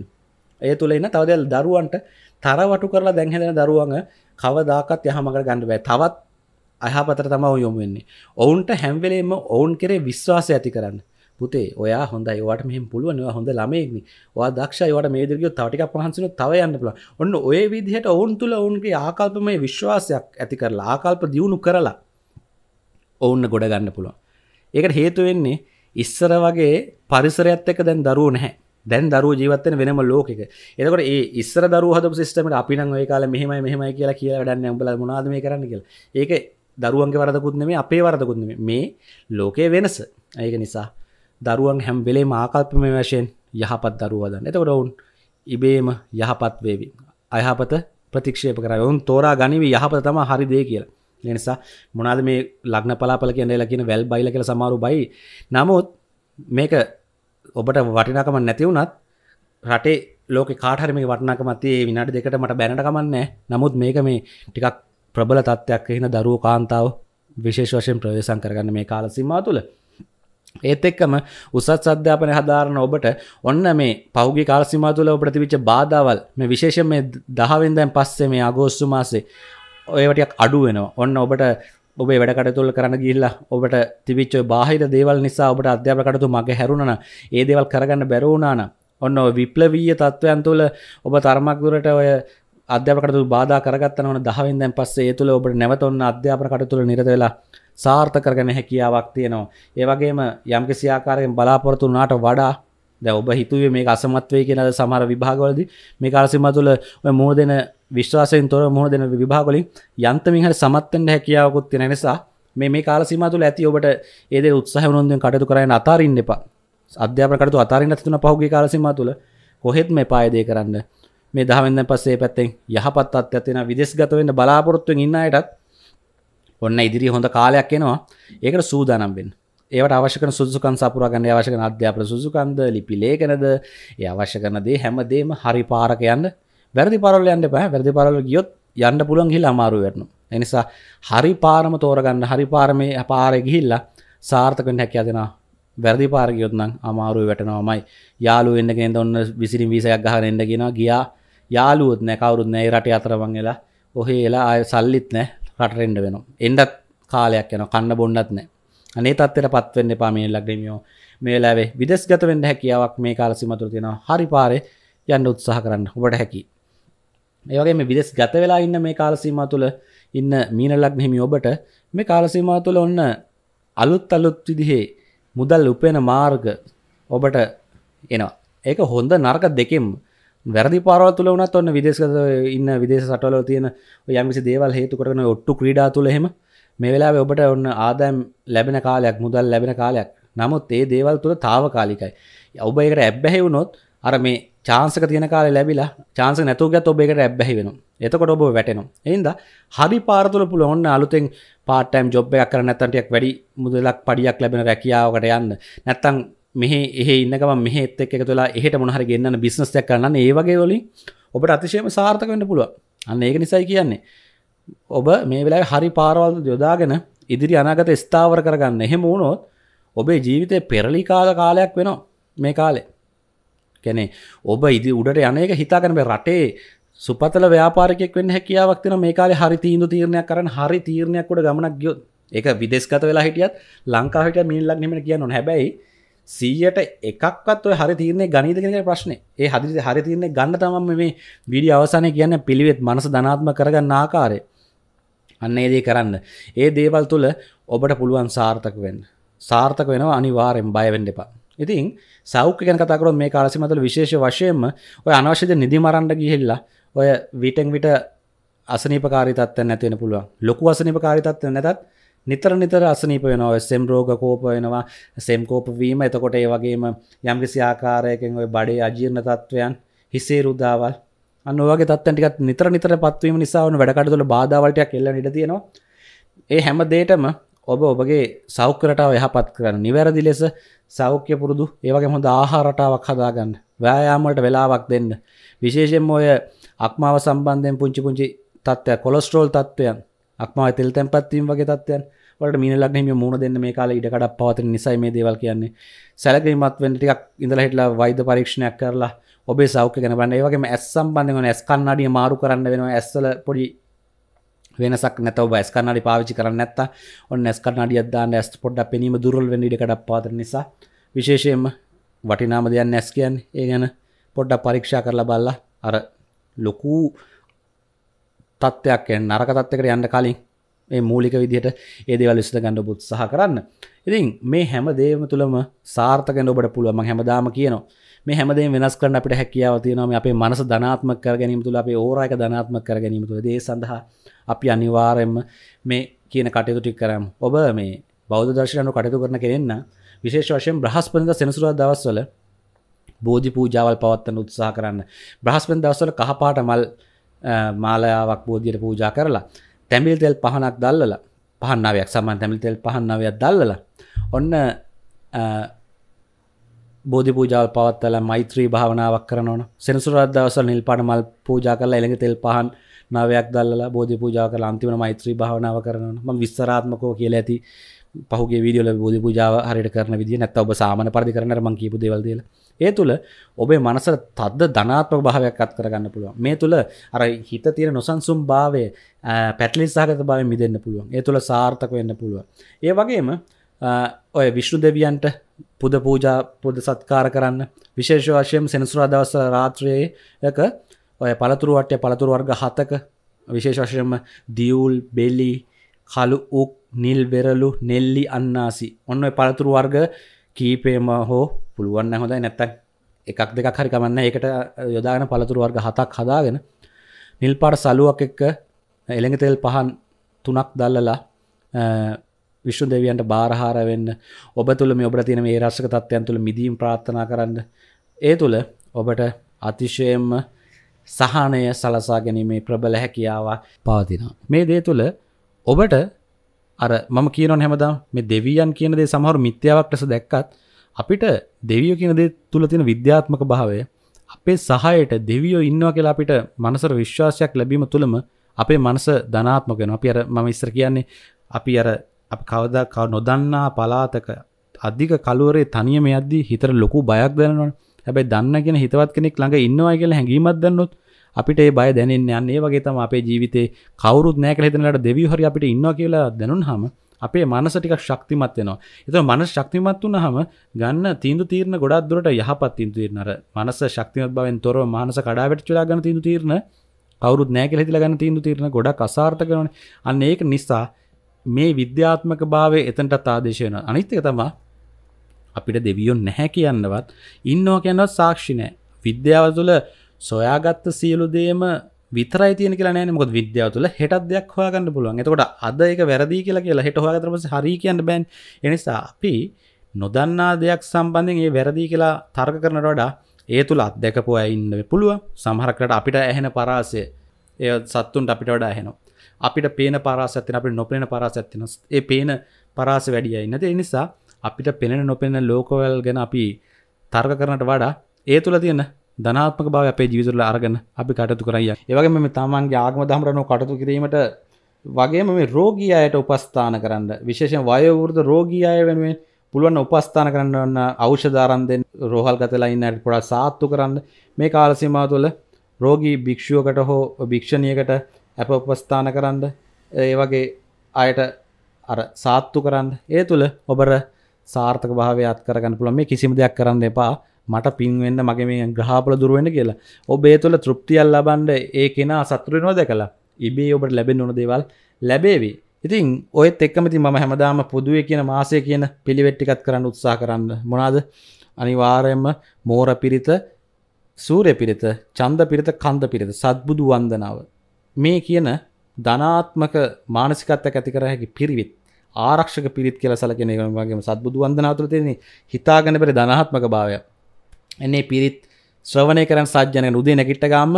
ඒ තුල ඉන්න තව දෙයක් දරුවන්ට තරවටු කරලා දැන් හැදෙන දරුවංග කවදාකවත් යහමකට ගන්න බෑ. තවත් අයහපතට තමයි යොමු වෙන්නේ. ඔවුන්ට හැම වෙලේම ඔවුන් කෙරේ විශ්වාසය ඇති කරන්න. පුතේ ඔයා හොඳ වට මෙහම පුළුවන් හොඳ ළමයෙක්න වා දක්ෂයවට මේදරක තටික පහන්සන තවයන්න පුල ඔන්න ඔය විදිහට ඔවුන් තුළ ඔවුන්ගේ ආකල්පමය විශ්වාසයක් ඇති කරලා ආකල්ප දියුණු කරලා ඔවුන්න ගොඩ ගන්න පුළුවන් ඒකට හේතුවෙන්නේ ඉස්සර වගේ පරිසරයත් එක දැන් දරුව නැහැ දැන් දරු ජීවත්තන වෙනම ලෝකක එකට ඒ ඉස්සර දරුහද සිිටමට අපි නං ඔය කාල මෙහම මෙහමයි කියලා කිය ඩන්න උඹල මනාද මේ කරන්න කියල ඒක දරුවන්ගේ වරදකුත්න මේ අපේ වරදකුත්න මේ ලෝකයේ වෙනස ඒක නිසා දරුවන් හැම් වෙලේ ආකල්පම වශයෙන් යහපත් දරුවදන්න එතකොට ඔවුන් ඉබේම යහපත් වේවි අයහපත ප්‍රතික්ෂේප කර ඔවුන් තෝරා ගනිවී යහපත තම හරි දේ කියලා නිසා මොනාද මේ ලග්න පලාපල කියන්නේ ලකින වැල් බයිල කියල සමාරු බයි නමුත් මේක ඔබට වටිනාකම නැතිවුණත් රටේ ලෝක කාටහරම වටනකමතේ විනාට දෙකට මට බැනට කමන්නෑ නමුත් මේක මේ ටිකක් ප්‍රබල තත්ත්යක් එහෙන දරුව කාන්තාව විශේෂ වශයෙන් ප්‍රවේශන් කරගන්න මේ කාලසිමා තුළ ඒත් එක්කම උසත් අධ්‍යාපන හදාරන ඔබට ඔන්න මේ පහුගේ කාලසිමා තුළ ප්‍රතිවිච්ච බාධාවල් මේ විශේෂම මේ දහවෙන් දැන් පස්සේ මේ අගෝස්තු මාසේ ඔයවටයක් අඩු වෙනවා ඔන්න ඔබට ඔබේ වැඩකටතුල් කරන්න ගිල්ලා ඔබට තිවිච්ච බාහිර දේවල් නිසා ඔබට අධ්‍යාපකටතු මගේ හැරුණන ඒ දේවල් කරගන්න බැරවුණාන ඔන්න විප්ලවීය තත්ත්වයන් තුළ ඔබ තර්මක් දුරට ඔය අධ්‍යාපකටතු බාධ කරගත්තනවන දහවින් දැන් පස්සේ ඒ තුළ ඔබට නැවතොන්න අධ්‍යාපන කටතුළ නිරදවෙලා සාර්ථකරගන හැකියාවක් තියෙනවා. ඒවගේම යම් කිසියාකාරයෙන් බලාපොරතු වනාට වඩා දැ ඔබ හිතුවේ මේ අසමත්වය කියනද සමහර විභාගවලද මේ කාලසිම තුළ මුහුණ දෙන විශ්වාසයෙන් තොර මුහුණ දෙන විභාගොලින් යන්තමිහට සමත්තෙන්ට හැකියාවකුත් තියෙන නිසා මේ මේ කාලසිම තුළ ඇති ඔබට ඒද උත්සාහවනොන්දෙන් කටතු කරන්න අතාරන්න එපා අධ්‍යාපකටතු අතාරන්න තිතුන පහුගේ කාලසිම තුළ කොහෙත් මේ පායදය කරන්න මේ දහමෙන්ද පස්සේ පැත්තෙන් යහපත් අත්යක් තියෙන විදේශගත වෙන්න බලාපොරොත්තුෙන් ඉන්න අයටත් ඔන්න ඉදිරි හොඳ කාලයක් එනවා ඒකට සූදානම් වෙන්න ඒවට අවශ්‍යකන සුදුකන් සපුරගන්න අවශ්‍යකන අධ්‍යාපන සුදුකන්ද ලිපි ලේකනද ඒ අවශ්‍ය කරන දේ හැමදේම හරි පාරක යන්න වැරදි පරල යන්න පෑ වැරදි පරල ගියොත් යන්න පුළන් හිල් අමාරු වැටනු එනිසා හරි පාරම තෝරගන්න හරි පාරමේ පාරය ගිහිල්ලා සාර්ථකෙන් හැකයා දෙෙන වැරදි පාරගයොත්නම් අමාරුව වැටනවාමයි යාලු එන්නගෙන ඔන්න විසිරින් වීසයක් ගහන එන්න ගෙන ගියා යාලුවත් නෑ කවරුත් නෑ රට අතරමං වෙලා ඔහේ එලා අය සල්ලිත් නෑ රටරෙන්ඩ වෙන එන්ඩත් කාලයක් යන කන්න බොන්නත් නෑ අනේ තත්තර පත්වෙන්න පාමේල්ලක් ඩෙමියෝ මේලාවේ විදෙස්ගත වෙන්න හැකියාවක් මේ කාල සිමතුර තියෙන හරි පාරය යන්න උත්සාහ කරන්න ඔබට හැකි ඒවගේ මේ විදෙස් ගත වෙලා ඉන්න මේ කාලසීමා තුළ ඉන්න මීනලක් හිමි ඔබට මේ කාලසීමා තුළ ඔන්න අලුත් අලුත් විදිහේ මුදල් උපෙන මාර්ග ඔබට එනවා ඒක හොඳ නර්ග දෙකෙම් වැරදි පාරව තුළ වනත් ඔන්න විදේශකත ඉන්න විදේශ සටවල තියෙන යමිසි දේවල් හේතු කරන ඔට්ටු ක්‍රීඩා තුළ හෙම මේ වෙලාව ඔබට ඔන්න ආදෑම් ලැබෙන කාලයක් මුදල් ලැබෙන කාලයක් නමුත් ඒ දේවල් තුළ තාවකාලිකයි ඔබ එකට ඇබ්බැහි වුණොත් අර මේ චාන්සක තියෙන කාල ලැබිලා චාන්ස නැතුගත් ඔබ එකට ඇබ්බැහි වෙන එතකොට ඔබ වැටෙනවා එයින්ද හරි පාරතුල පුළ ඔන්න අලුතෙන් පාටම් ජොබ් එකක් කර නැත්තටයක් වැඩි මුදලක් පඩියක් ලැබෙන රැකියාවකට යන්න නැත්තං මෙහ එහ ඉන්නකම මෙහෙත් එක් තුලා එහට මොහර ගන්න බිස්නස්යක් කරන්න ඒවගේ වලින් ඔබට අතිශයම සාර්ථක වන්න පුළුව අන්න ඒක නිසයි කියන්නේ ඔබ මේ වෙලා හරි පාරවල් යොදාගෙන ඉදිරි අනාගත ස්ථාවර කරගන්න එහෙම වුණොත් ඔබේ ජීවිතය පෙරලිකාල කාලයක් වෙනවා මේ කාලේ කැනෙ ඔබ ඉදි උඩට යනක හිතාගන රටේ සුපතල ව්‍යාපාරකෙක් වෙන් හැකියාවක් තින මේ කාලේ හරි තීන්දු තීරණයක් කරන හරි තීරණයක් උඩ ගමනක් ගියොත් ඒක විදේශගත වෙලා හිටියත් ලංකාවට මිනිල්ලක් නෙමෙන කියන්න හැබැයි සීයට එකක්වත් ඔය හරි තිරන්නේ ගනිද කෙනක ප්‍රශ්නය ඒ හදිරි හරි තිරන්නේ ගන්න තමම මේ විඩි අවසානය කියන්න පිළිවෙත් මනස ධනාත්ම කරගන්න ආකාරය අන්න ඒදේ කරන්න ඒ දේවල් තුළ ඔබට පුළුවන් සාර්ථක වෙන්න සාර්ථක වෙනවා අනිවාරෙන් බයවෙන්න එපා ඉතින් සෞඛ්‍ය ගැන කතා කරොත් මේ කාලසිමතල විශේෂ වශයෙන්ම ඔය අනවශ්‍යද නිදි මරන්න ගිහිල්ලා ඔය විටෙන් විට අසනීපකාරී තත්ත්වයක් නැති වෙන්න පුළුවන් ලොකු අසනීපකාරී තත්ත්වයක් නැතත් නිතර නිතර අසනීප වෙනවා සෙම් රෝග කෝප වෙනවා සෙම් කෝප වීම එතකොට ඒ වගේම යම්කිසි ආකාරයකින් ওই බඩේ අජීර්ණ තත්වයන් හිසේ රුදාවල් අන්න ඔය වගේ තත්ත්වයන් ටිකක් නිතර නිතර පත්වීම නිසා වුණ වැඩ කටයුතු වල බාධා වල ටිකක් එල්ලෙන්න ඉඩ තියෙනවා ඒ හැම දෙයකම ඔබ ඔබගේ සෞඛ්‍යරටාව යහපත් කරන්න නිවැරදි ලෙස සෞඛ්‍ය පුරුදු ඒ වගේම හොඳ ආහාර රටාවක් හදාගන්න ව්‍යායාම වලට වෙලාවක් දෙන්න විශේෂයෙන්ම ඔය අක්මාව සම්බන්ධයෙන් පුංචි පුංචි තත්ත්වය කොලෙස්ටරෝල් තත්ත්වයන් අක්ම තෙල් තැන්පත්වීම වගේ තත්වයන් වලට මිනිලක් හිම මුණ දෙන්න මේ කාල ඉඩකඩක් පවතින නිසා මේ දේවල් කියන්නේ සැලකිලිමත් වෙන්න ටිකක් ඉඳලා හිටලා වෛද්‍ය පරීක්ෂණයක් කරලා ඔබේ සෞඛ්‍ය ගැන බලන්න ඒ වගේම ඇස් සම්බන්ධයෙන් ඔන ඇස් කණ්ණාඩිය මාරු කරන්න වෙනවා ඇස්වල පොඩි වෙනසක් නැත ඔබ ඇස් කණ්ණාඩි පාවිච්චි කරන්නේ නැත්තම් ඔන්න ඇස් කණ්ණාඩියක් දාන්න ඇස් පොඩ්ඩක් පෙනීම දුර්වල වෙන්න ඉඩකඩක් පවතින නිසා විශේෂයෙන්ම වටිනාම දෙයක් නැස් කියන්නේ ඒ ගැන පොඩ්ඩක් පරීක්ෂා කරලා බලලා අර ලොකු තත්ත්වයක් නරක තත්වකට යන්න කලින් මේ මූලික විදිහට ඒ දේවල් විසඳ ගන්න උත්සාහ කරන්න. ඉතින් මේ හැම දෙයක්ම තුලම සාර්ථක වෙන්න ඔබට පුළුවන්. මම හැමදාම කියනවා. මේ හැම දෙයක්ම වෙනස් කරන්න අපිට හැකියාව තියෙනවා. මේ අපේ මනස ධනාත්මක කර ගැනීම තුල අපේ ඕරා එක ධනාත්මක කර ගැනීම තුල. ඒ සඳහා අපි අනිවාර්යයෙන්ම මේ කියන කටයුතු ටික කරමු. ඔබ මේ බෞද්ධ දර්ශනය කටයුතු කරන කෙනෙක් විශේෂ වශයෙන් බ්‍රහස්පතින්දා සෙනසුරාදා දවස්වල බෝධි පූජාවල් පවත්වන්න උත්සාහ කරන්න. බ්‍රහස්පතින්දා දවස්වල කහපාට මල් මාලයාවක් බෝධියට පූජා කරලා තැමිල් තෙල් පහනක් දල්ලලා පහන්නාවයක් සමන් තැමිල් තෙල් පහන්නාවයක් දල්ලලා ඔන්න බෝධි පූජාව පවත්තල මෛත්‍රී භාවනාවක් කරනවන සෙනසුරදවස නිල් පට මල් පූජා කරලා එළඟ තෙල් පහන් නවයක් දල්ලා බෝධි පූජා කර අන්තිමන මෛත්‍රී භාවනාව කරනවා ම විස්තරාත්මකෝ කියලා ඇති පහුගේ වීඩියෝල බෝධි පූජාව හරිට කරන විදි නැත්ත ඔබ සාමන පරිදි කරන මං කීපු දෙවල්දේලා ඒ තුළ ඔබේ මනස තද්ද ධනාත්ම භාවයක් අත් කරගන්න පුළුවන් මේ තුළ අර හිත තියෙන නොසන්සුම් භාවය පැටලි සහගත භාවය මිදන්න පුළුවන් ඒ තුළ සාර්ථක වෙන්න පුළුවන් ඒ වගේම ඔය විශ්ණු දෙවියන්ට පුද පූජා පුද සත්කාර කරන්න විශේෂ වශයෙන් සෙනසුරා දවස රාත්‍රයේක ඔය පළතුරු වටය පළතුරු වර්ග හතක විශේෂ වශයෙන්ම දියුල් බෙලි කළු උක් නිල් වෙරලු නෙල්ලි අන්නාසි ඔන්න පළතුරු වර්ග කීපේම හෝ පුළුවන්න හොඳයි නැත්තැ එකක් දෙක හරි කමන්න ඒකට යොදාගෙන පළතුරු වර්ග හතක් හදාගෙන නිල් පාට සලුවක් එක්ක එළඟ තෙල් පහන් තුනක් දල්ලලා විශ්ු දෙවියන්ට බාරහාර වෙන්න ඔබ තුළ මේ ඔබ තින මේ රශ්ක තත්වයන් තුළ මිදීම් ප්‍රාථනා කරන්න ඒ තුළ ඔබට අතිශයෙන්ම සහනය සලසා ගැනීමේ ප්‍රබල හැකියාව පවතිනවා. මේ දේ තුළ ඔබට අර මම කියනොන් හැමදම් මේ දෙවියන් කියන දේ සමහරු මිත්‍යාවක් ලෙස දැක්කත් අපිට දෙවියෝ කියන දේ තුළ තියෙන විද්‍යාත්මක භාවය අපේ සහයට දෙවියෝ ඉන්නවා කියලා අපිට මනසර විශ්වාසයක් ලැබීම තුළම අපේ මනස ධනාත්මක වෙනවා. අපි අර මම ඉස්සර කියන්නේ අපි අර අපි කවදා නොදන්නා පලාතක අධික කලුවරේ තනියම යද්දී හිතට ලොකු බයක් දැනෙනවනේ. හැබැයි දන්න කියන හිතවත් කෙනෙක් ළඟ ඉන්නවා කියලා හැඟීමක් දැනනොත් අපිට ඒ බය දැනෙන්නේ යන්නේ වගේ තමයි අපේ ජීවිතේ කවුරුත් නැහැ කියලා හිතනලාට දෙවියෝ හරි අපිට ඉන්නවා කියලා දැනුනහම අපේ මනස ටික ශක්තිමත් වෙනවා. ඒතකොට මනස ශක්තිමත් වුනහම ගන්න තීන්දුව තීරණ ගොඩක් දුරට යහපත් තීන්දුව තීරණ අර මනස ශක්තිමත් බවෙන් තොරව මානස කඩාවැටෙච්ච වෙලා ගන්න තීන්දුව තීරණ කවුරුත් නැහැ කියලා හිතලා ගන්න තීන්දුව තීරණ ගොඩක් අසාර්ථක වෙනවානේ. අන්න ඒක නිසා මේ විද්‍යාත්මක භාවය එතනටත් ආදේශ වෙනවා. අනිත් එක තමයි අපිට දෙවියෝ නැහැ කියන්නවත් ඉන්නවා කියනවත් සාක්ෂි නැහැ. විද්‍යාව තුළ සොයාගත්ත සියලු දේම විතරයි තියෙන කියලා නෑ මොකද විද්‍යාව තුළ හෙටත් දෙයක් හොයාගන්න පුළුවන් එතකොට අද ඒක වැරදි කියලා කියලා හෙට හොයාගත්තට පස්සේ හරි කියන්න බෑනේ ඒ නිසා අපි නොදන්නා දෙයක් සම්බන්ධයෙන් ඒ වැරදි කියලා තර්ක කරනට වඩා ඒ තුළ අත්දැකපු අය ඉන්න පුළුවන් සමහරකට අපිට ඇහෙන පරාසය ඒ සත්තුන්ට අපිට වඩා ඇහෙනවා අපිට පේන පරාසත්තින අපි නොපෙන පරාසත්තින ඒ පේන පරාස වැඩියයි නැති එනිසා අපිට පෙනෙන නොපෙන ලෝකවල් ගැන අපි තර්ග කරනට වඩා ඒ තුළ තියෙන ධනාත්මක බව අපේ ජීවිතවල අරගෙන අපි කටයුතු කරන්නේ. ඒ වගේම මේ තමන්ගේ ආගම දහමරන කටයුතු කිරීමට වගේම මේ රෝගී අයට උපස්ථාන කරන්න විශේෂයෙන් වයෝ වෘද්ධ රෝගී අය වෙනුවෙන් පුළුවන් උපස්ථාන කරන්න ඖෂධ ආරම් දෙන්න රෝහල් ගතලා ඉන්න අයට පොඩක් සාත්තු කරන්න මේ කාල සීමාව තුළ රෝගී භික්ෂුවකට හෝ භික්ෂණියකට අප උපස්ථාන කරන්න ඒ වගේ අයට අර සාත්තු කරන්න ඒ තුළ ඔබර සාර්ථක භාවය අත්කරගන්න පුළුවන් මේ කිසිම දෙයක් කරන්න එපා මට පින්වෙන්න මගේ මේ ග්‍රහපල දුරුවෙන කියලා ඔබේ තුළ තෘප්තියල් ලබන්ඩ ඒ කෙන සතුරෙනෝ දැකලා ඉබේ ඔබට ලැබෙන් ඕන දේවල් ලැබේවි ඉතින් ඔයත් එක්කමති ම හැමදාම පුදුව කියන මාසය කියන පිළිවෙට්ටිකත් කරන්න උත්සා කරන්න මොනාද අනිවාරයෙන්ම මෝර පිරිත සූරය පිරිත චන්ද පිරිත කන්ද පිරිත සත්බුදු වන්දනාව මේ කියන ධනාත්මක මානසිකත්ත ඇති කර හැකි පිරිවිත් ආරක්ෂක පිරිත් කියල සලකෙන වගේ සත්බුදු වන්දනාතුර තියෙන හිතාගැන පෙර ධනාත්මක භාවයක් එන්නේ පිරිත් ශ්‍රවණය කරන සජ්‍යනය නුදේ නැකිට්ට ගාම්ම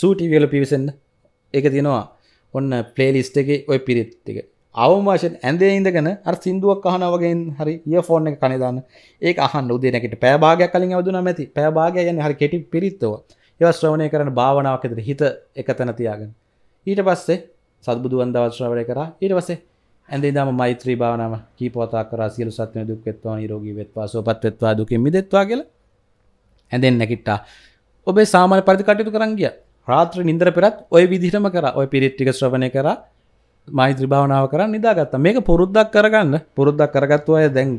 සූටිවියල පිවිසෙන්න්න එක තියෙනවා ඔන්න පලේලිස්ට එක ඔය පිරිත්තික අවමාශෙන් ඇන්දේ ඉඳගෙන අර සිින්දුවක් අහනවගේ හරි ඒ ෆෝර්න එක කනිදාන්න ඒ අහන් උදේනකට පෑභාගයක් කලින් අවදුන ඇති පෑභාගය යන හරි කෙටි පිරිත්තව ඒව ශ්‍රවණය කරන භාවනාවකෙදර හිත එක තැන තියාගෙන ඊට පස්සේ සත්බුදුවන් දවශ්‍රවය කර ඊට පසේ ඇදේදම මෛත්‍රී භාවනාව කීපවතා කර සියලු සත්වය දුක්වෙත්වා නිරෝගී වෙත්වා සෝපත් වෙත්වා දුකින් මිදෙත්වා කියලා ඇඳෙන් නැකිට්ටා ඔබේ සාමාන පරිදි කටයුතු කරන්ගිය රාත්‍ර නින්දර පෙරත් ඔය විදිහටම කර ඔය පිරිට්ටික ශ්‍රවණය කර මෛත්‍රී භාවනාව කරන්න නිදාගත්ත මේක පුරුද්දක් කරගන්න පුරුද්දක් කරගත්තු අය දැන්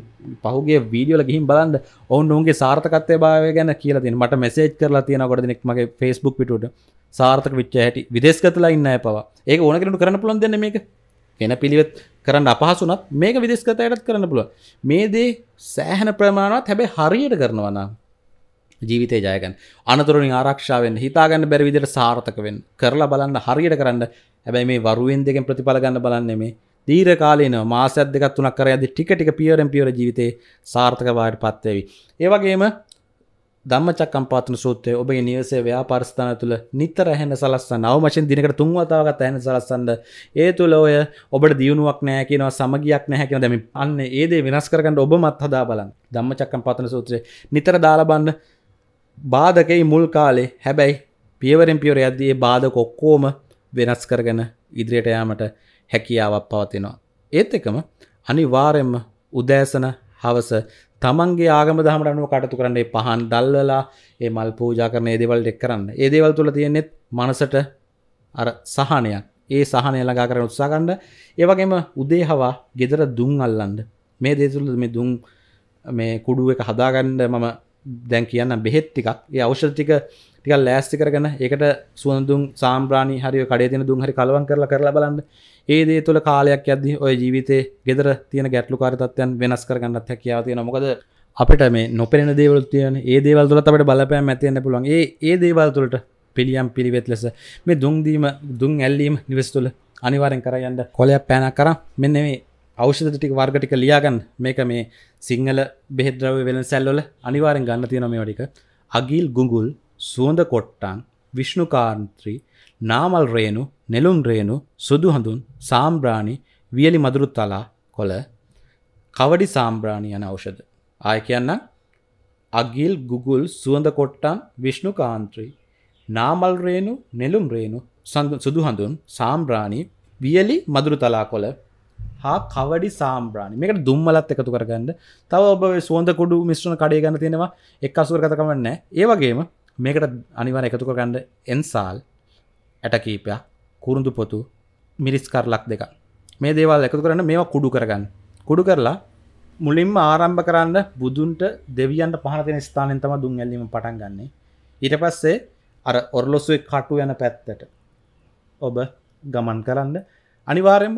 පහුගේ වීඩියෝල ගිහින් බලන්න ඔවුන් ඔුන්ගේ සාර්ථකත්වය භාවය ගැන කියලතින් මට මෙසේජ් කරලා තියෙන ගොඩනෙක් මගේ ෆෙස්බුක් පිටුට සාර්ථක විච්ච හැටි විදේශගතලා ඉන්න පවා ඒ ඕනකට කරන පුළන් දෙන්න මේක එන පිළිවෙත් කරන්න අපහසුනත් මේක විදිස්කතයටත් කරන්න පුළුව මේ දේ සෑහන ප්‍රමාණවත් හැබැ හරියට කරනවනම් ජීවිතය ජයගන් අනතුරින් ආරක්ෂාවෙන් හිතාගන්න බැරිවිදිට සාර්ථකවෙන් කරලා බලන්න හරියට කරන්න හැබැයි මේ වරුවෙන් දෙකෙන් ප්‍රතිඵල ගන්න බලන්නේ මේ දීර කාලන මාසත් දෙක තුනක් කර ඇද ටිකටික පියරෙන් පියර ජීවිතේ සාර්ථකවායට පත්වවි. ඒවගේම දම්මචක්කම් පාතන සූත්‍රය ඔබේ නිවසේ ව්‍යාපාරස්ථාන තුළ නිතර ඇහෙන සලස්ස නවමශෙන් දිනකට තුන්වතාවගත් ඇහෙන සලස්සන්ද ඒ තුළ ඔය ඔබට දියුණුවක් නෑ කියනවා සමගියක් නැහැකින දැම අන්න ඒදේ වෙනස් කරගන්න ඔබමත් හදා බලන් දම්මචක්කම් පාතන සූත්‍රය නිතර දාලබන්න බාධකයි මුල් කාලේ හැබැයි පියවරෙන් පියවර යද්දී ඒ බාධක ඔක්කොම වෙනස් කරගෙන ඉදිරියට යාමට හැකියාවක් පවතිනවා. ඒත් එකම අනිවාර්යයෙන්ම උදෑසන හවස තමන්ගේ ආගම දහමට අනුව කටයුතු කරන්න ඒ පහන් දැල්වලා ඒ මල් පූජා කරන ඒ දේවල් දෙක කරන්න. ඒ දේවල් තුල තියෙන්නේ මනසට අර සහනයක්. ඒ සහනය ළඟා කරගෙන උත්සාහ ගන්න. ඒ වගේම උදේ හවා gedara දුම් අල්ලන්න. මේ දේ තුල මේ දුම් මේ කුඩු එක හදාගන්න මම දැන් කියන්න බෙහෙත් ටිකක් ඒ අවෂල්තික ටික ලෑස්ති කරගන්න ඒකට සුවඳදුන් සාම්්‍රාණී හරිය කඩේ තින දුන් හරි කලවන් කරලා කරලා බලන්න ඒ දේ තුළ කාලයක් ඇද්දි ඔය ජීවිතය ගෙදර තියෙන ගැටලු කාරතත්වයන් වෙනස් කරගන්නත් හැකියාව තියෙන මොකද අපට මේ නොපෙන දේවල් තියන ඒ දේවල් තුළ අපට බලපෑම් ඇතියන්න පුළුවන් ඒ ඒ දේවල් තුළට පිළියම් පිළිවෙත් ලෙස මේ දුන්දීම දුන් ඇල්ලීම නිවස් තුළ අනිවාරෙන් කරයන්න කොලයක් පෑන කර මෙන්න මේ අවෂධ ටික වර්ගටික ලියාගන්න මේක මේ සිංහල බෙහෙද්‍රව වෙන සැල්ලොල අනිවාරෙන් ගන්න තියෙන මේ වටික අගිල් ගුගුල් සුවඳ කොට්ටන් විශ්ණුකාන්ත්‍රී නාමල් රේනු නෙලුම් රේනු සුදු හඳුන් සාම්බ්‍රාණි වියලි මදුරු තලා කොළ කවඩි සාම්බ්‍රාණි යන අවෂධ ආය කියන්න අගිල් ගුගුල් සුවඳ කොට්ටන් විශ්ණුකාන්ත්‍රී නාමල් රේනු නෙලුම් රේනු සුදු හඳුන් සාම්බ්‍රාණි වියලි මදුරු තලා කොළ හා කවඩි සාම්බ්‍රාණ මේකට දුම්මලත් එකතු කරගන්න තව ඔබ සුවන්දකුඩු මිශ්‍රණ කඩේ ගන්න තියෙනවා එක් අසුර කතකමන්න ඒවගේම මේකට අනිවර එකතු කරගන්න එන්සාල් ඇටකීපයක් කුරුදු පොතු මිරිස් කරලක් දෙක මේ දේවල් එකතු කරන්න මේවා කුඩු කරගන්න කුඩු කරලා මුලින්ම ආරම්භ කරන්න බුදුන්ට දෙවියන්ට පහනතින ස්ථානෙන් තම දුන් ඇල්ලීම පටන් ගන්නේ ඊට පස්සේ අර ඔරලොසුවේ කටු යන පැත්තට ඔබ ගමන් කරන්න අනිවාරයම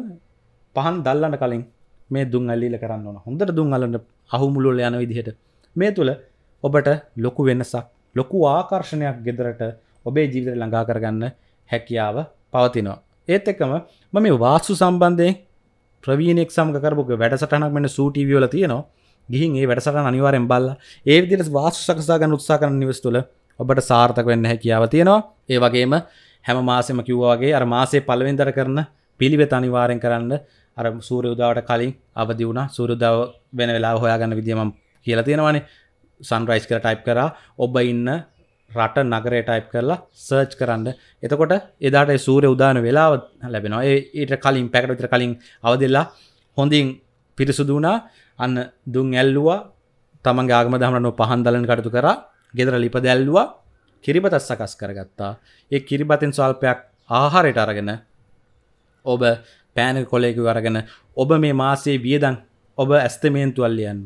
පහන් දල්ලන්න කලින් මේ දුන් අල්ලිල කරන්න ඕන හොඳට දුන් අලන්න අහුමුළුල් යන විදිහට මේ තුළ ඔබට ලොකු වෙනසක් ලොකු ආකර්ෂණයක් ගෙදරට ඔබේ ජීවිතර ළඟා කරගන්න හැකියාව පවතිනවා. ඒත් එකම ම මේ වාස්සු සම්බන්ධයෙන් ප්‍රවීණෙක් සම්කරපුක වැඩසටනක් මෙන සූටීවියෝල තියෙනවා ගිහින් ඒ වැඩසට අනිවාරෙන් බල්ල ඒ විදිර වාස්සු සකසාගන්න උත්සා කරන නිවස් තුළ ඔබට සාර්ථක වෙන්න හැකියාව තියෙනවා ඒ වගේම හැම මාසෙම කිව්වාගේ අර මාසේ පළවෙන්දර කරන පිළිවෙත අනිවාරෙන් කරන්න අර සූරයුදාවට කලින් අවදි වුණ සූරුදාව වෙන වෙලා හොයාගන්න විදිම කියලා තියෙනවානේ සන්රයිස් කර ටයිප් කරා ඔබ ඉන්න රට නගරය ටයිප් කරලා සර්ච් කරන්න එතකොට එදාට සූරය උදාන වෙලාව ලැබෙනවා ඒට කලින් පැකට විතර කලින් අවදෙල්ලා හොඳින් පිරිසුදු වුණා අන්න දුන් ඇල්ලුවා තමන් ගාගම දමරනු පහන්දලන කටතු කර ගෙදර ලිප දැල්ලවා කිරිබතත් සකස් කරගත්තා ඒ කිරිබතෙන් ස්වල්පයක් ආහාරයට අරගෙන ඔබ පෑන කොලෙකු අරගෙන ඔබ මේ මාසේ වියදන් ඔබ ඇස්තමේන්තුවල්ලියන්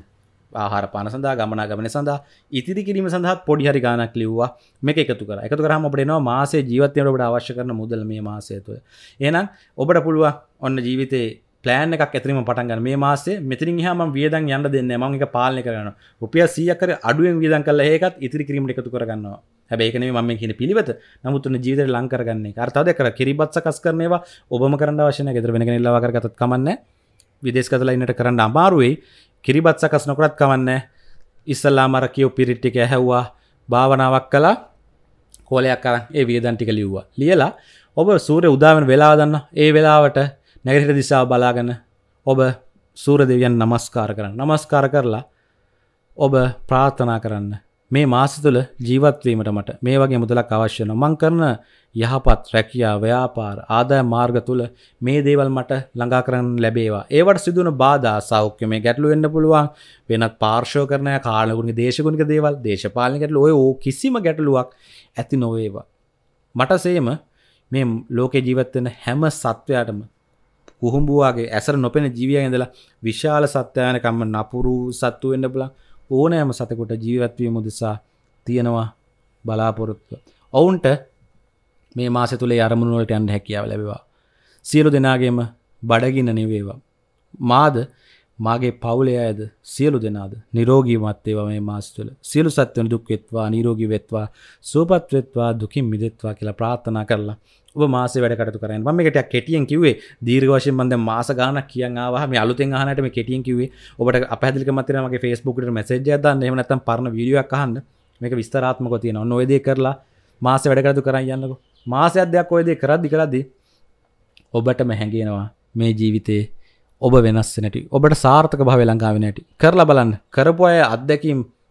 ආහාර පන සඳහා ගමනා ගමන සඳහා ඉතිරි කිරීම සඳහා පොඩි හරි ගානක් ලිව්වා මේක එකතු කර එකතු කරහම ඔබට එනවා මාසේ ජීවිතයට ඔබට අවශ්‍ය කරන මුදල් මේ මාසය තුළ එහෙනම් ඔබට පුළුවන් ඔන්න ජීවිතේ පලෑන් එකක් ඇතරීම පටන්ගන්න මේ මාසේ මෙතිරින් හම වියදන් යන්න දෙන්න මංක පාලනය කරන රුපිය සියකර අඩුවෙන් වියදන් කල ඒකත් ඉතිරි කිරීමට එකතු කරගන්නවා හැබැයිකන ම කියන පිළිවත නමුත්තුන ජීවිත ලංකරගන්නේ අර්තාද කර කිරිබත් සකස් කරනවා ඔබම කරන්න වශන ගෙතර වෙන ලවාකරගතත් කමන්න විදේශ කතලයින්නට කරන්න අමාරුවේ කිරිබත් සකස් නොකරත් කමන්න ඉස්සල්ලා මරකයෝ පිරිට්ටික හැව්වා භාවනාවක් කලා කෝලයක් කරන්න ඒ වියදන්ටික ලිව්වා ලියලා ඔබ සූරය උදාවෙන් වෙලාදන්න ඒ වෙලාවට නැගරිට දිසා බලාගන්න ඔබ සූර දෙවියන් නමස්කාර කරන්න නමස්කාර කරලා ඔබ ප්‍රාර්ථනා කරන්න මේ මාස තුළ ජීවත්වීමට මට මේ වගේ මුදලක් අවශ්‍යන මං කරන යහපත් රැකියා ව්‍යාපාර ආදාය මාර්ග තුළ මේ දේවල් මට ළඟා කරන්න ලැබේවා ඒවට සිදුවන බාධා සෞඛ්‍ය මේ ගැටලු වෙන්න පුළුවන් වෙනත් පාර්ශව කරන කාලගුණික දේශගුණික දේවල් දේශපාලන ගැටලු ඔය ඕ කිසිම ගැටලුවක් ඇති නොවේවා මට සේම මේ ලෝකේ ජීවත් වෙන හැම සත්වයාටම කුහුඹුවාගේ ඇසර නොපෙන ජීවියන් ඉඳලා විශාල සත්වයානකම්ම නපුරු සත්තු වෙන්න පුළුවන් ඕනෑම සතකොට ජීවත්වීම දෙසා තියෙනවා බලාපොරොත්ව. ඔවුන්ට මේ මාස තුළේ අරමුණුවලට යන්න හැකියාව ලැබවා. සියලු දෙනාගේම බඩගින්න නිවේවා. මාද මාගේ පවුලේ අයද සියලු දෙනාද නිරෝගීමත් ඒවා මේ මාස තුළ සියලු සත්වන දුක් වෙත්වා නිරෝගී වෙත්වා සුවපත් වෙත්වා දුකින් මිදෙත්වා කියලා ප්‍රාර්ථනා කරලා මාස වැඩකට කරන්න ම එකට කෙටියෙන් කිවේ දීර්වශය බඳ මාස ගන කිය වාහම අලුත හනට කෙටියෙන් කිවේ ඔබට අපහදිලි මතරමගේ ෆස්බුකට මසේජ දන්න නත පරන විඩියක් කහන්න මේක විස්තරාත්මක තියෙන නොවේද කරලා මාස වැඩකරතු කරන්න යන්නක මාසයක් දෙයක් ඔයදේ කරද්දි කරද්දි ඔබට මැහැගෙනවා මේ ජීවිතයේ ඔබ වෙනස් නැටි ඔබට සාර්ථක භාව ලංකාවෙනට කරලා බලන්න කරපු අය අත්දැකීම්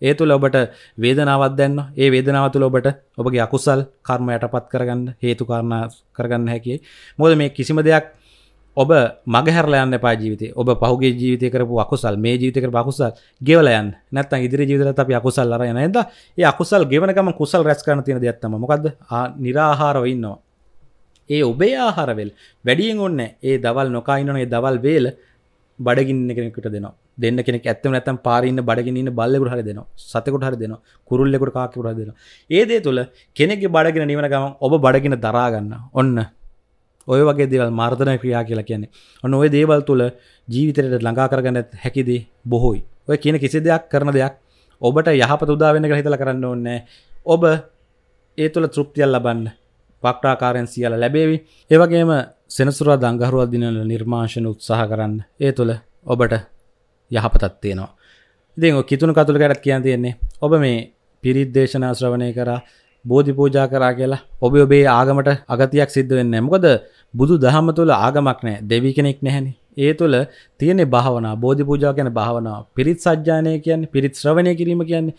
ඒ තුළ ඔබට වේදනාවත් දැන්න ඒ වේදනාව තුළ ඔබට ඔබගේ අකුසල් කර්ම යටපත් කරගන්න හේතු කාරණා කරගන්න හැකියි මොද මේ කිසිම දෙයක් ඔබ මගහැරලයන්න පාජීවිතය ඔබ පහුගේ ජීවිතය කරපු අකුසල් මේ ජීවිතක පකුසල් ගෙවලයන් නැත්තන් ඉදිරි ජීවිතර අපි අකුසල් අර යන ද ඒ අකුසල් ගෙවනකම කුසල් රැස් කරන තින දෙයක්ත්තම මොකද නිරාහාරව ඉන්නවා ඒ ඔබේ ආහාරවෙල් වැඩියෙන් ඔන්න ඒ දවල් නොකයිනනේ දවල් වේල බඩගින්න කෙනෙකුට දෙනවා දෙන්න කෙනෙක් ඇත්තම නැත්තම් පාරින්න බඩගින්න බල්ලෙකුට හරි දෙනවා සතෙකුට හරි දෙනවා කුරුල්ලෙකුට කාක්කුට හරි දෙනවා ඒ දේ තුළ කෙනෙක්ගේ බඩගින නිවන ගමන් ඔබ බඩගින දරා ගන්න ඔන්න ඔය වගේ දේවල් මර්ධන ක්‍රියා කියලා කියන්නේ ඔන්න ඔය දේවල් තුළ ජීවිතයට ළඟා කරගන්න හැකිදී බොහෝයි ඔය කියන කිසි දෙයක් කරන දෙයක් ඔබට යහපත උදා වෙන්න කියලා හිතලා කරන්න ඕනේ ඔබ ඒ තුළ තෘප්තියක් ලබන්න වක්්‍රාකාරයෙන් සියල ලැබේවි ඒවගේම සෙනසුරා දංගහරුව දිනල නිර්මාශන උත්සාහ කරන්න ඒ තුළ ඔබට යහපතත් තියෙනවා ඉතින් කිතුුණු කතුළ කරත් කියන්න තියෙන්නේ ඔබ මේ පිරිත් දේශනා ශ්‍රවණය කරා බෝධි පූජා කරා කියලා ඔබ ඔබේ ආගමට අගතියක් සිද්ධ වෙන්නේ මොකද බුදු දහම තුළ ආගමක් නෑ දෙවී කෙනෙක් නැහැනි ඒ තුළ තියෙන භාවනා බෝධි පූජා කියන භාවනාව පිරිත් සජ්ජානය කියන්නේ පිරිත් ශ්‍රවණය කිරීම කියන්නේ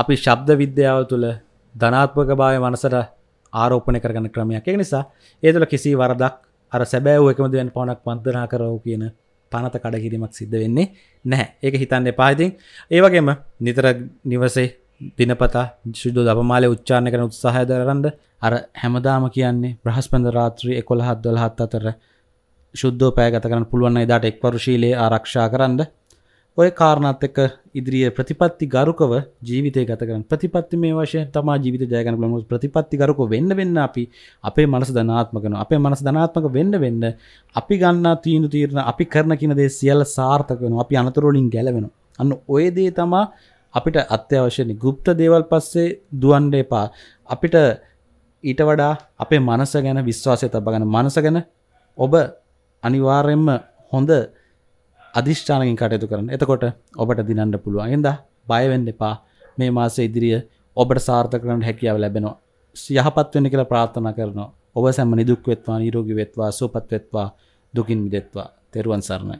අපි ශබ්ද විද්‍යාව තුළ ධනාත්මක භාවය මනසට ආරෝපණය කරගන්න ක්‍රමයක් ඒ නිසා ඒතුළ කිසි වරදක් අර සැබෑව එකමදුවෙන් පවනක් පන්තරා කරව කියන පනත කඩකිරීමක් සිද්ධ වෙන්නේ නැහැ ඒක හිතන්න පාතින් ඒවගේම නිතර නිවසේ දිනපතා ශුද්ධ දපමාලය උච්චාණ කරන උත්සාහය දරන්ඩ අර හැමදාම කියන්නේ බ්‍රහස්පන්ද රාත්‍රී එකොළහත් දොළහත් අතර ශුද්ධෝ පෑගත කරන පුළුවන් එදාට එක්වරුශීලයේ ආරක්ෂා කරන්න ඔය කාරණත් එක්ක ඉදිරිිය ප්‍රතිපත්ති ගරුකව ජීවිතය ගතකරන ප්‍රතිපත්ති මේ වශය තම ජීවිත ජයගන ලම ප්‍රතිපත්ති ගරුක වෙන්න වෙන්න අපි අපේ මනස ධනාත්මකන අපේ මනස ධනාත්මක වෙන්න වෙන්න අපි ගන්න තීනු තීරණ අපි කරන කිනදේ සියල්ල සාර්ථකන අපි අනතුරෝලින් ගැලවෙන අන්න ඔයදේ තමා අපිට අත්‍යවශ්‍යනි ගුප්ත දේවල් පස්සේ දුවන්ඩ එපා අපිට ඊට වඩා අපේ මනස ගැන විශ්වාසය තබගන මනස ගැන ඔබ අනිවාරෙන්ම හොඳ අධිෂ්ඨානකින් කටයුතු කරන්න එතකොට ඔබට දිනන්න පුළුවන් එද බයවෙන්න එපා මේ මාස ඉදිරිිය ඔබට සාර්ථ කරන්න හැකියාව ලැබෙනවා යහපත්වෙන කියලා ප්‍රාර්ථනා කරනවා ඔබ සැම නිදුක් වෙත්වා නිරෝගි වෙත්වා සුවපත් වෙත්වා දුකින් මිදෙත්වා තෙරුවන් සරණයි